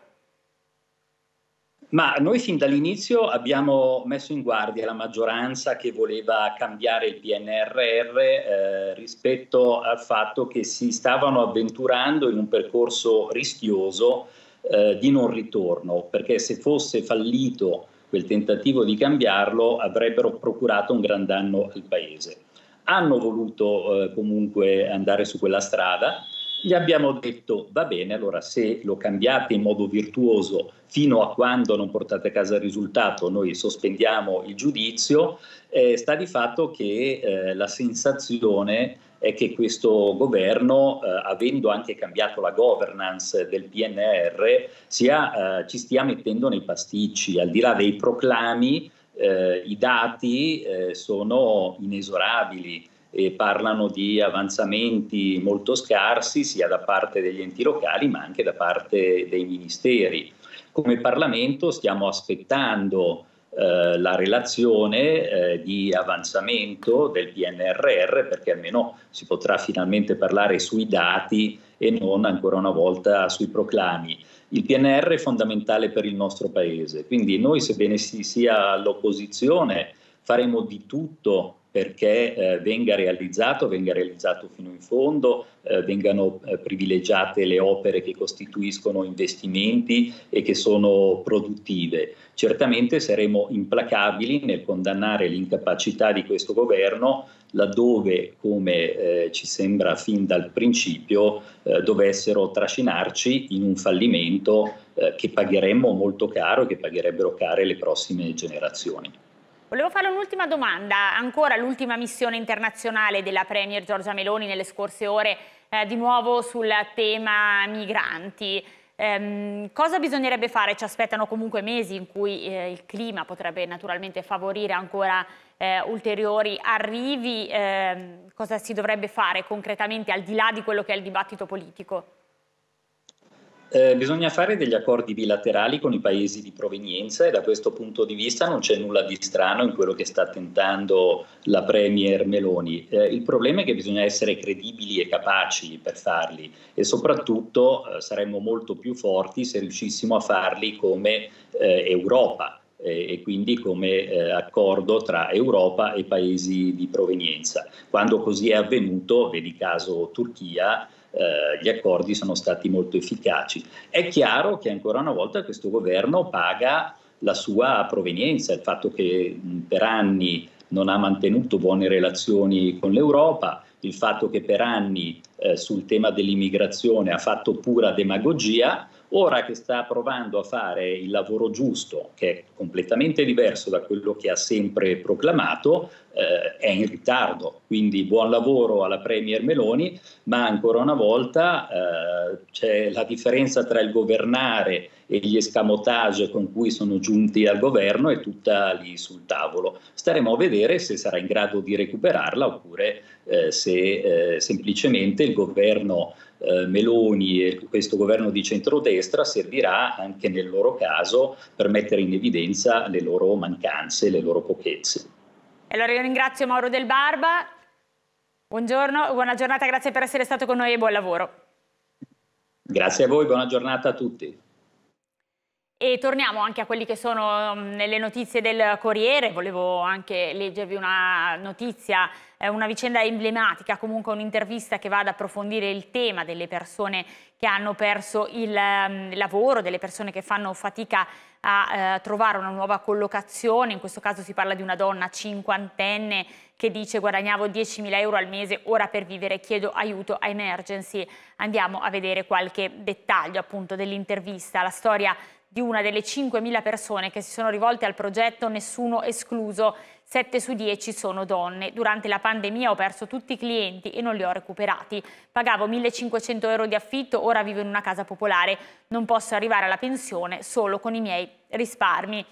Ma noi fin dall'inizio abbiamo messo in guardia la maggioranza che voleva cambiare il PNRR eh, rispetto al fatto che si stavano avventurando in un percorso rischioso eh, di non ritorno, perché se fosse fallito quel tentativo di cambiarlo avrebbero procurato un gran danno al paese. Hanno voluto eh, comunque andare su quella strada, gli abbiamo detto va bene, allora se lo cambiate in modo virtuoso fino a quando non portate a casa il risultato, noi sospendiamo il giudizio, eh, sta di fatto che eh, la sensazione è che questo governo, eh, avendo anche cambiato la governance del PNR, sia, eh, ci stia mettendo nei pasticci, al di là dei proclami, eh, i dati eh, sono inesorabili e parlano di avanzamenti molto scarsi sia da parte degli enti locali ma anche da parte dei ministeri. Come Parlamento stiamo aspettando eh, la relazione eh, di avanzamento del PNRR perché almeno si potrà finalmente parlare sui dati e non ancora una volta sui proclami. Il PNR è fondamentale per il nostro Paese, quindi noi sebbene si sia l'opposizione faremo di tutto perché eh, venga realizzato, venga realizzato fino in fondo, eh, vengano eh, privilegiate le opere che costituiscono investimenti e che sono produttive. Certamente saremo implacabili nel condannare l'incapacità di questo governo laddove, come eh, ci sembra fin dal principio, eh, dovessero trascinarci in un fallimento eh, che pagheremmo molto caro e che pagherebbero care le prossime generazioni. Volevo fare un'ultima domanda, ancora l'ultima missione internazionale della Premier Giorgia Meloni nelle scorse ore, eh, di nuovo sul tema migranti. Ehm, cosa bisognerebbe fare? Ci aspettano comunque mesi in cui eh, il clima potrebbe naturalmente favorire ancora eh, ulteriori arrivi. Ehm, cosa si dovrebbe fare concretamente al di là di quello che è il dibattito politico? Eh, bisogna fare degli accordi bilaterali con i paesi di provenienza e da questo punto di vista non c'è nulla di strano in quello che sta tentando la Premier Meloni. Eh, il problema è che bisogna essere credibili e capaci per farli e soprattutto eh, saremmo molto più forti se riuscissimo a farli come eh, Europa eh, e quindi come eh, accordo tra Europa e paesi di provenienza. Quando così è avvenuto, vedi caso Turchia, eh, gli accordi sono stati molto efficaci. È chiaro che ancora una volta questo governo paga la sua provenienza, il fatto che per anni non ha mantenuto buone relazioni con l'Europa, il fatto che per anni eh, sul tema dell'immigrazione ha fatto pura demagogia, Ora che sta provando a fare il lavoro giusto, che è completamente diverso da quello che ha sempre proclamato, eh, è in ritardo. Quindi buon lavoro alla Premier Meloni, ma ancora una volta eh, c'è la differenza tra il governare e gli escamotage con cui sono giunti al governo è tutta lì sul tavolo. Staremo a vedere se sarà in grado di recuperarla oppure eh, se eh, semplicemente il governo eh, Meloni e questo governo di centrodestra servirà anche nel loro caso per mettere in evidenza le loro mancanze, le loro pochezze. Allora io ringrazio Mauro Del Barba, buongiorno, buona giornata, grazie per essere stato con noi e buon lavoro. Grazie a voi, buona giornata a tutti. E torniamo anche a quelli che sono mm, le notizie del Corriere, volevo anche leggervi una notizia, eh, una vicenda emblematica, comunque un'intervista che va ad approfondire il tema delle persone che hanno perso il mm, lavoro, delle persone che fanno fatica a eh, trovare una nuova collocazione, in questo caso si parla di una donna cinquantenne che dice guadagnavo 10.000 euro al mese, ora per vivere chiedo aiuto a Emergency. Andiamo a vedere qualche dettaglio appunto dell'intervista, la storia di una delle 5.000 persone che si sono rivolte al progetto, nessuno escluso. 7 su 10 sono donne. Durante la pandemia ho perso tutti i clienti e non li ho recuperati. Pagavo 1.500 euro di affitto, ora vivo in una casa popolare. Non posso arrivare alla pensione solo con i miei risparmi.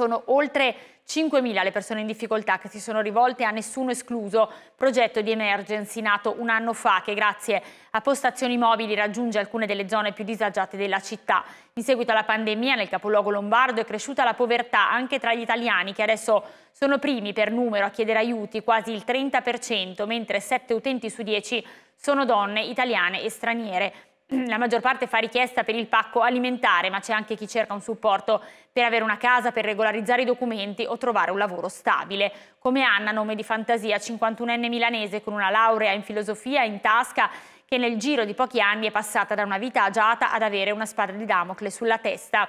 Sono oltre 5.000 le persone in difficoltà che si sono rivolte a nessuno escluso, progetto di emergency nato un anno fa che grazie a postazioni mobili raggiunge alcune delle zone più disagiate della città. In seguito alla pandemia nel capoluogo lombardo è cresciuta la povertà anche tra gli italiani che adesso sono primi per numero a chiedere aiuti, quasi il 30%, mentre 7 utenti su 10 sono donne italiane e straniere la maggior parte fa richiesta per il pacco alimentare, ma c'è anche chi cerca un supporto per avere una casa, per regolarizzare i documenti o trovare un lavoro stabile. Come Anna, nome di fantasia, 51enne milanese con una laurea in filosofia in tasca, che nel giro di pochi anni è passata da una vita agiata ad avere una spada di Damocle sulla testa.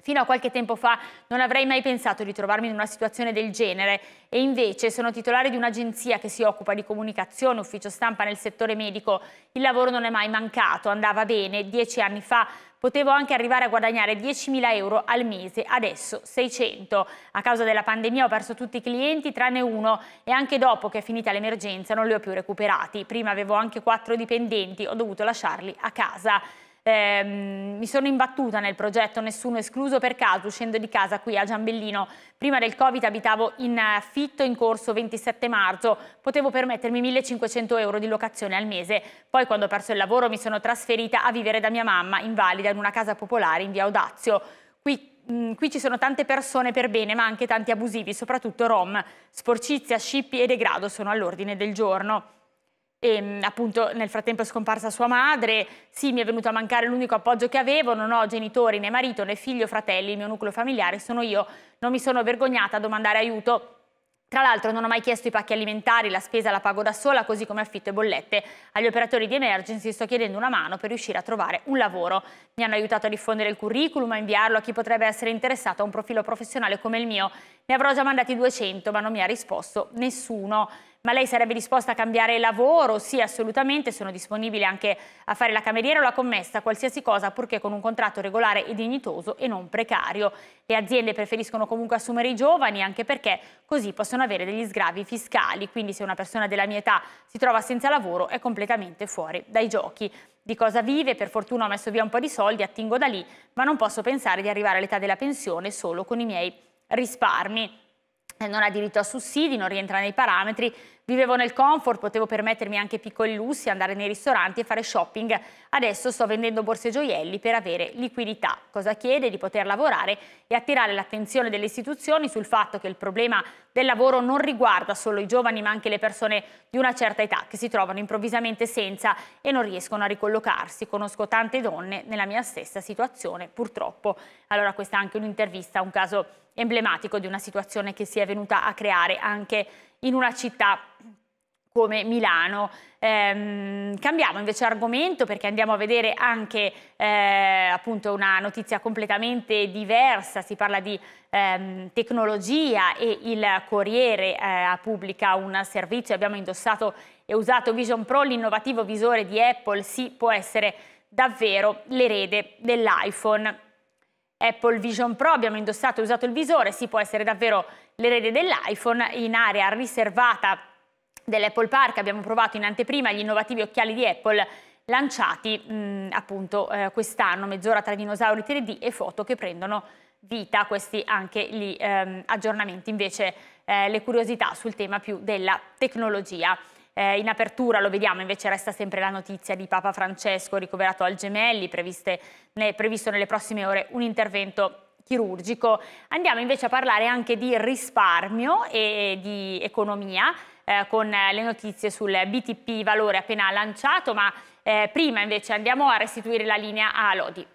Fino a qualche tempo fa non avrei mai pensato di trovarmi in una situazione del genere e invece sono titolare di un'agenzia che si occupa di comunicazione, ufficio stampa nel settore medico. Il lavoro non è mai mancato, andava bene. Dieci anni fa potevo anche arrivare a guadagnare 10.000 euro al mese, adesso 600. A causa della pandemia ho perso tutti i clienti tranne uno e anche dopo che è finita l'emergenza non li ho più recuperati. Prima avevo anche quattro dipendenti, ho dovuto lasciarli a casa eh, mi sono imbattuta nel progetto Nessuno Escluso per caso, uscendo di casa qui a Giambellino. Prima del Covid abitavo in eh, affitto in corso 27 marzo, potevo permettermi 1500 euro di locazione al mese. Poi quando ho perso il lavoro mi sono trasferita a vivere da mia mamma, invalida, in una casa popolare in via Audazio. Qui mm, qui ci sono tante persone per bene, ma anche tanti abusivi, soprattutto rom. Sporcizia, scippi e degrado sono all'ordine del giorno. E, ehm, appunto nel frattempo è scomparsa sua madre, sì mi è venuto a mancare l'unico appoggio che avevo, non ho genitori né marito né figlio, fratelli, il mio nucleo familiare sono io, non mi sono vergognata a domandare aiuto. Tra l'altro non ho mai chiesto i pacchi alimentari, la spesa la pago da sola, così come affitto e bollette. Agli operatori di emergency sto chiedendo una mano per riuscire a trovare un lavoro. Mi hanno aiutato a diffondere il curriculum, a inviarlo a chi potrebbe essere interessato a un profilo professionale come il mio. Ne avrò già mandati 200, ma non mi ha risposto nessuno ma lei sarebbe disposta a cambiare lavoro? Sì, assolutamente, sono disponibile anche a fare la cameriera o la commessa, qualsiasi cosa, purché con un contratto regolare e dignitoso e non precario. Le aziende preferiscono comunque assumere i giovani anche perché così possono avere degli sgravi fiscali, quindi se una persona della mia età si trova senza lavoro è completamente fuori dai giochi di cosa vive, per fortuna ho messo via un po' di soldi, attingo da lì, ma non posso pensare di arrivare all'età della pensione solo con i miei risparmi. Eh, non ha diritto a sussidi, non rientra nei parametri, vivevo nel comfort, potevo permettermi anche piccoli lussi, andare nei ristoranti e fare shopping. Adesso sto vendendo borse e gioielli per avere liquidità. Cosa chiede? Di poter lavorare e attirare l'attenzione delle istituzioni sul fatto che il problema del lavoro non riguarda solo i giovani ma anche le persone di una certa età che si trovano improvvisamente senza e non riescono a ricollocarsi. Conosco tante donne nella mia stessa situazione, purtroppo. Allora questa è anche un'intervista, un caso emblematico di una situazione che si è venuta a creare anche in una città come Milano. Ehm, cambiamo invece argomento perché andiamo a vedere anche eh, appunto una notizia completamente diversa, si parla di ehm, tecnologia e il Corriere eh, pubblica un servizio, abbiamo indossato e usato Vision Pro, l'innovativo visore di Apple, si sì, può essere davvero l'erede dell'iPhone. Apple Vision Pro, abbiamo indossato e usato il visore, si può essere davvero l'erede dell'iPhone in area riservata dell'Apple Park, abbiamo provato in anteprima gli innovativi occhiali di Apple lanciati mh, mm, appunto eh, quest'anno, mezz'ora tra dinosauri 3D e foto che prendono vita, questi anche gli ehm, aggiornamenti invece eh, le curiosità sul tema più della tecnologia. Eh, in apertura lo vediamo, invece resta sempre la notizia di Papa Francesco ricoverato al Gemelli, previste, ne, previsto nelle prossime ore un intervento chirurgico. Andiamo invece a parlare anche di risparmio e di economia eh, con le notizie sul BTP valore appena lanciato, ma eh, prima invece andiamo a restituire la linea a Lodi.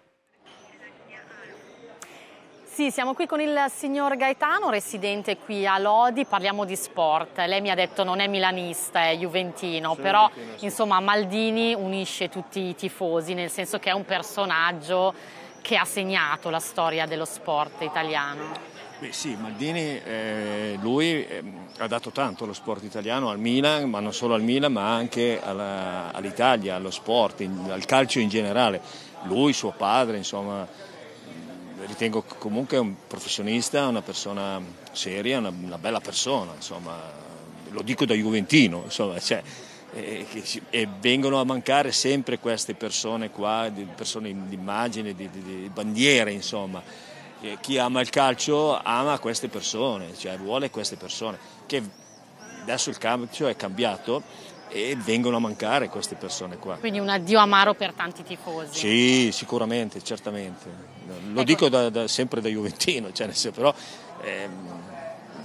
Sì, siamo qui con il signor Gaetano, residente qui a Lodi, parliamo di sport. Lei mi ha detto non è milanista, è juventino, Sono però Martino, sì. insomma Maldini unisce tutti i tifosi, nel senso che è un personaggio che ha segnato la storia dello sport italiano. Beh sì, Maldini eh, lui eh, ha dato tanto allo sport italiano, al Milan, ma non solo al Milan, ma anche all'Italia, allo sport, in, al calcio in generale. Lui, suo padre, insomma, ritengo comunque un professionista, una persona seria, una, una bella persona, insomma, lo dico da Juventino, insomma, cioè, e, e, vengono a mancare sempre queste persone qua, persone d'immagine, di, di, di bandiere, insomma. E chi ama il calcio ama queste persone, cioè vuole queste persone, che adesso il calcio è cambiato e vengono a mancare queste persone qua. Quindi un addio amaro per tanti tifosi. Sì, sicuramente, certamente lo ecco. dico da, da, sempre da Juventino, cioè, però ehm,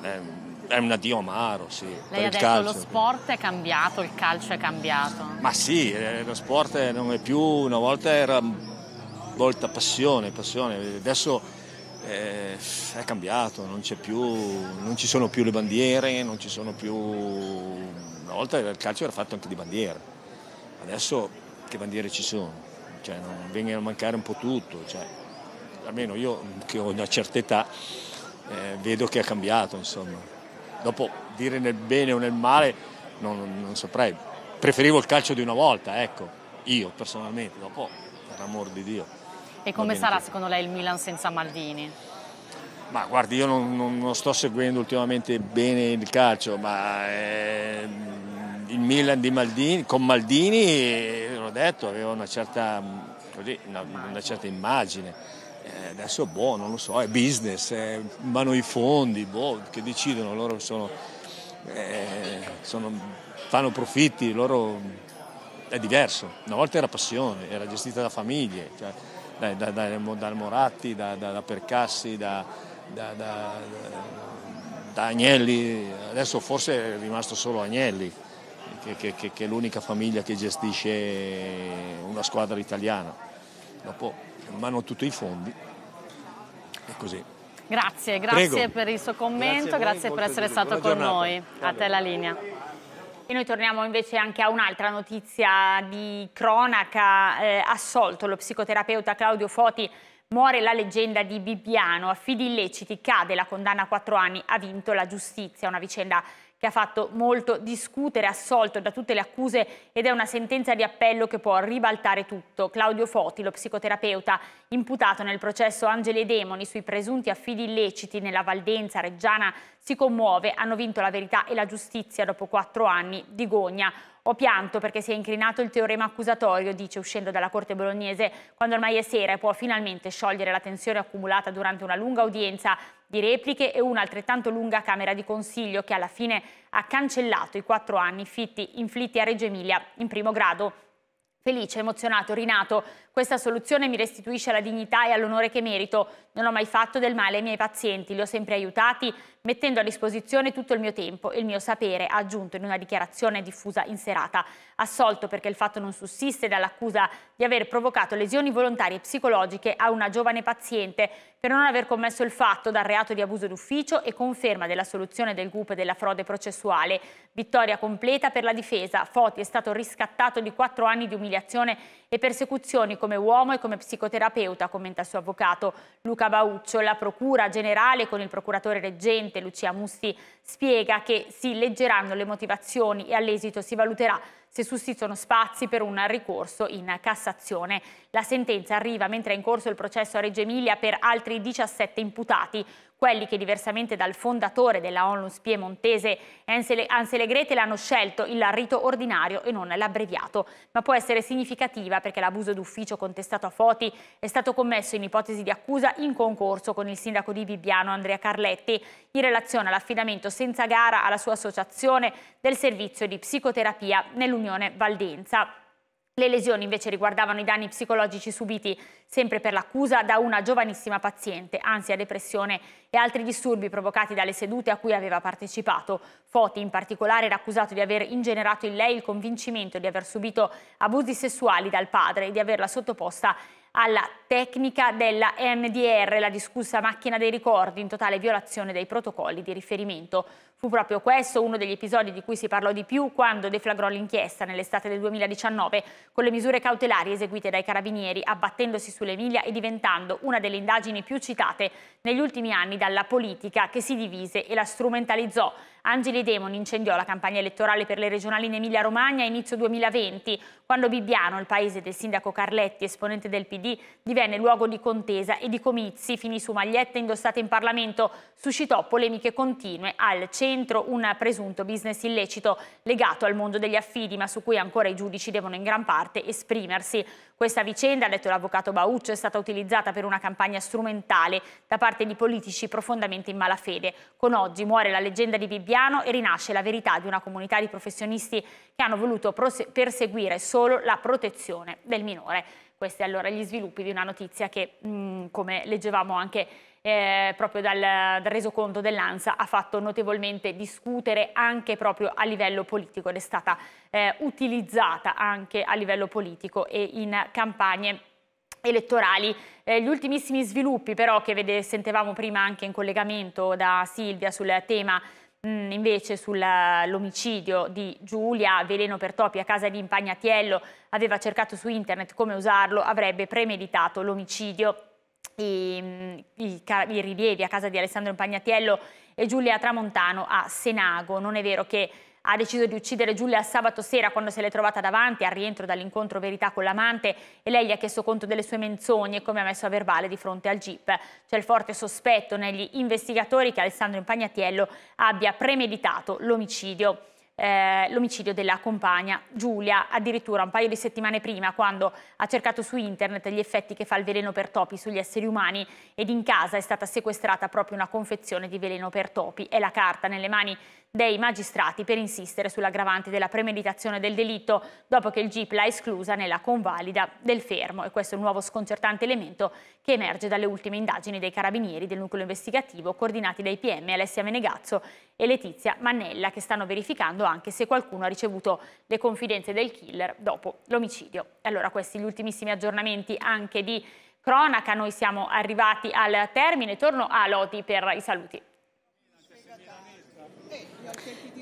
ehm, è un addio amaro, sì. Lei ha detto calcio. lo sport è cambiato, il calcio è cambiato. Ma sì, eh, lo sport non è più, una volta era volta passione, passione, adesso eh, è cambiato, non, più, non, ci sono più le bandiere, non ci sono più... Una volta il calcio era fatto anche di bandiere, adesso che bandiere ci sono? Cioè, non, viene a mancare un po' tutto. Cioè almeno io che ho una certa età, eh, vedo che ha cambiato. Insomma. Dopo dire nel bene o nel male non, non saprei. Preferivo il calcio di una volta, ecco, io personalmente, dopo per amor di Dio. E come sarà più. secondo lei il Milan senza Maldini? Ma guardi, io non, non, non sto seguendo ultimamente bene il calcio, ma eh, il Milan di Maldini, con Maldini, eh, l'ho detto, aveva una certa, così, una, una certa immagine eh, adesso boh, non lo so, è business, è, vanno i fondi, boh, che decidono, loro sono, eh, sono, fanno profitti, loro è diverso. Una volta era passione, era gestita da famiglie, cioè, dai, da, da, da, Moratti, da, da Percassi, da, Agnelli, adesso forse è rimasto solo Agnelli, che, che, che, che è l'unica famiglia che gestisce una squadra italiana. Dopo vanno tutti i fondi è così. Grazie, grazie Prego. per il suo commento, grazie, grazie per essere stato con noi. A te la linea. E noi torniamo invece anche a un'altra notizia di cronaca. Eh, assolto lo psicoterapeuta Claudio Foti Muore la leggenda di Bibbiano, affidi illeciti, cade la condanna a quattro anni, ha vinto la giustizia, una vicenda che ha fatto molto discutere, assolto da tutte le accuse ed è una sentenza di appello che può ribaltare tutto. Claudio Foti, lo psicoterapeuta imputato nel processo Angeli e Demoni sui presunti affidi illeciti nella Valdenza Reggiana, si commuove. Hanno vinto la verità e la giustizia dopo quattro anni di gogna. Ho pianto perché si è incrinato il teorema accusatorio, dice uscendo dalla Corte bolognese, quando ormai è sera e può finalmente sciogliere la tensione accumulata durante una lunga udienza di repliche e una altrettanto lunga Camera di Consiglio che alla fine ha cancellato i quattro anni fitti, inflitti a Reggio Emilia in primo grado. Felice, emozionato, rinato, questa soluzione mi restituisce la dignità e all'onore che merito. Non ho mai fatto del male ai miei pazienti, li ho sempre aiutati mettendo a disposizione tutto il mio tempo e il mio sapere, ha aggiunto in una dichiarazione diffusa in serata. Assolto perché il fatto non sussiste dall'accusa di aver provocato lesioni volontarie psicologiche a una giovane paziente per non aver commesso il fatto dal reato di abuso d'ufficio e conferma della soluzione del GUP della frode processuale. Vittoria completa per la difesa. Foti è stato riscattato di quattro anni di umiliazione e persecuzioni come come uomo e come psicoterapeuta, commenta il suo avvocato Luca Bauccio. La Procura Generale con il procuratore reggente Lucia Mussi spiega che si leggeranno le motivazioni e all'esito si valuterà se sussistono spazi per un ricorso in Cassazione. La sentenza arriva mentre è in corso il processo a Reggio Emilia per altri 17 imputati, quelli che diversamente dal fondatore della Onlus piemontese Ansele Grete l'hanno scelto il rito ordinario e non l'abbreviato, ma può essere significativa perché l'abuso d'ufficio contestato a Foti è stato commesso in ipotesi di accusa in concorso con il sindaco di Bibbiano Andrea Carletti in relazione all'affidamento senza gara alla sua associazione del servizio di psicoterapia nell'università dell'Unione Valdenza. Le lesioni invece riguardavano i danni psicologici subiti sempre per l'accusa da una giovanissima paziente, ansia, depressione e altri disturbi provocati dalle sedute a cui aveva partecipato. Foti in particolare era accusato di aver ingenerato in lei il convincimento di aver subito abusi sessuali dal padre e di averla sottoposta alla tecnica della MDR, la discussa macchina dei ricordi, in totale violazione dei protocolli di riferimento. Fu proprio questo uno degli episodi di cui si parlò di più quando deflagrò l'inchiesta nell'estate del 2019 con le misure cautelari eseguite dai carabinieri abbattendosi sull'Emilia e diventando una delle indagini più citate negli ultimi anni dalla politica che si divise e la strumentalizzò. Angeli Demoni incendiò la campagna elettorale per le regionali in Emilia-Romagna a inizio 2020 quando Bibbiano, il paese del sindaco Carletti, esponente del PD, divenne divenne luogo di contesa e di comizi, finì su magliette indossate in Parlamento, suscitò polemiche continue, al centro un presunto business illecito legato al mondo degli affidi, ma su cui ancora i giudici devono in gran parte esprimersi. Questa vicenda, ha detto l'avvocato Bauccio, è stata utilizzata per una campagna strumentale da parte di politici profondamente in malafede. Con oggi muore la leggenda di Bibbiano e rinasce la verità di una comunità di professionisti che hanno voluto perseguire solo la protezione del minore. Questi allora gli sviluppi di una notizia che, mh, mm, come leggevamo anche eh, proprio dal, dal resoconto dell'ANSA, ha fatto notevolmente discutere anche proprio a livello politico ed è stata eh, utilizzata anche a livello politico e in campagne elettorali. Eh, gli ultimissimi sviluppi però che vede, sentivamo prima anche in collegamento da Silvia sul tema Mm, invece sull'omicidio di Giulia, veleno per topi a casa di Impagnatiello, aveva cercato su internet come usarlo, avrebbe premeditato l'omicidio. I, mm, i, I rilievi a casa di Alessandro Impagnatiello e Giulia Tramontano a Senago. Non è vero che ha deciso di uccidere Giulia sabato sera quando se l'è trovata davanti al rientro dall'incontro verità con l'amante e lei gli ha chiesto conto delle sue menzogne come ha messo a verbale di fronte al GIP. C'è il forte sospetto negli investigatori che Alessandro Impagnatiello abbia premeditato l'omicidio eh, l'omicidio della compagna Giulia, addirittura un paio di settimane prima quando ha cercato su internet gli effetti che fa il veleno per topi sugli esseri umani ed in casa è stata sequestrata proprio una confezione di veleno per topi e la carta nelle mani dei magistrati per insistere sull'aggravante della premeditazione del delitto dopo che il GIP l'ha esclusa nella convalida del fermo e questo è un nuovo sconcertante elemento che emerge dalle ultime indagini dei carabinieri del nucleo investigativo coordinati dai PM Alessia Menegazzo e Letizia Mannella che stanno verificando anche se qualcuno ha ricevuto le confidenze del killer dopo l'omicidio. Allora questi gli ultimissimi aggiornamenti anche di cronaca, noi siamo arrivati al termine, torno a Lodi per i saluti.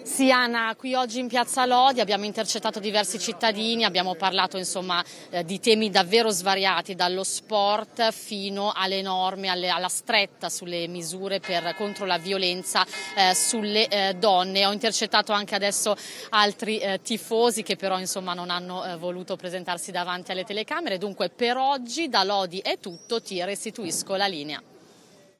Sì Anna, qui oggi in Piazza Lodi abbiamo intercettato diversi cittadini, abbiamo parlato insomma, eh, di temi davvero svariati, dallo sport fino alle norme, alle, alla stretta sulle misure per, contro la violenza eh, sulle eh, donne. Ho intercettato anche adesso altri eh, tifosi che però insomma, non hanno eh, voluto presentarsi davanti alle telecamere. Dunque per oggi da Lodi è tutto, ti restituisco la linea.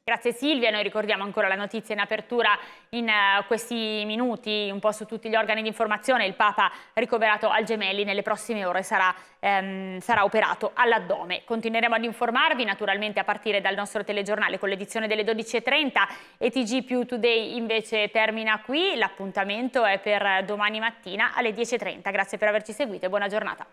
Grazie Silvia, noi ricordiamo ancora la notizia in apertura in eh, questi minuti, un po' su tutti gli organi di informazione, il Papa ricoverato al Gemelli nelle prossime ore sarà, ehm, sarà operato all'addome. Continueremo ad informarvi naturalmente a partire dal nostro telegiornale con l'edizione delle 12.30 e TG più Today invece termina qui, l'appuntamento è per domani mattina alle 10.30. Grazie per averci seguito e buona giornata.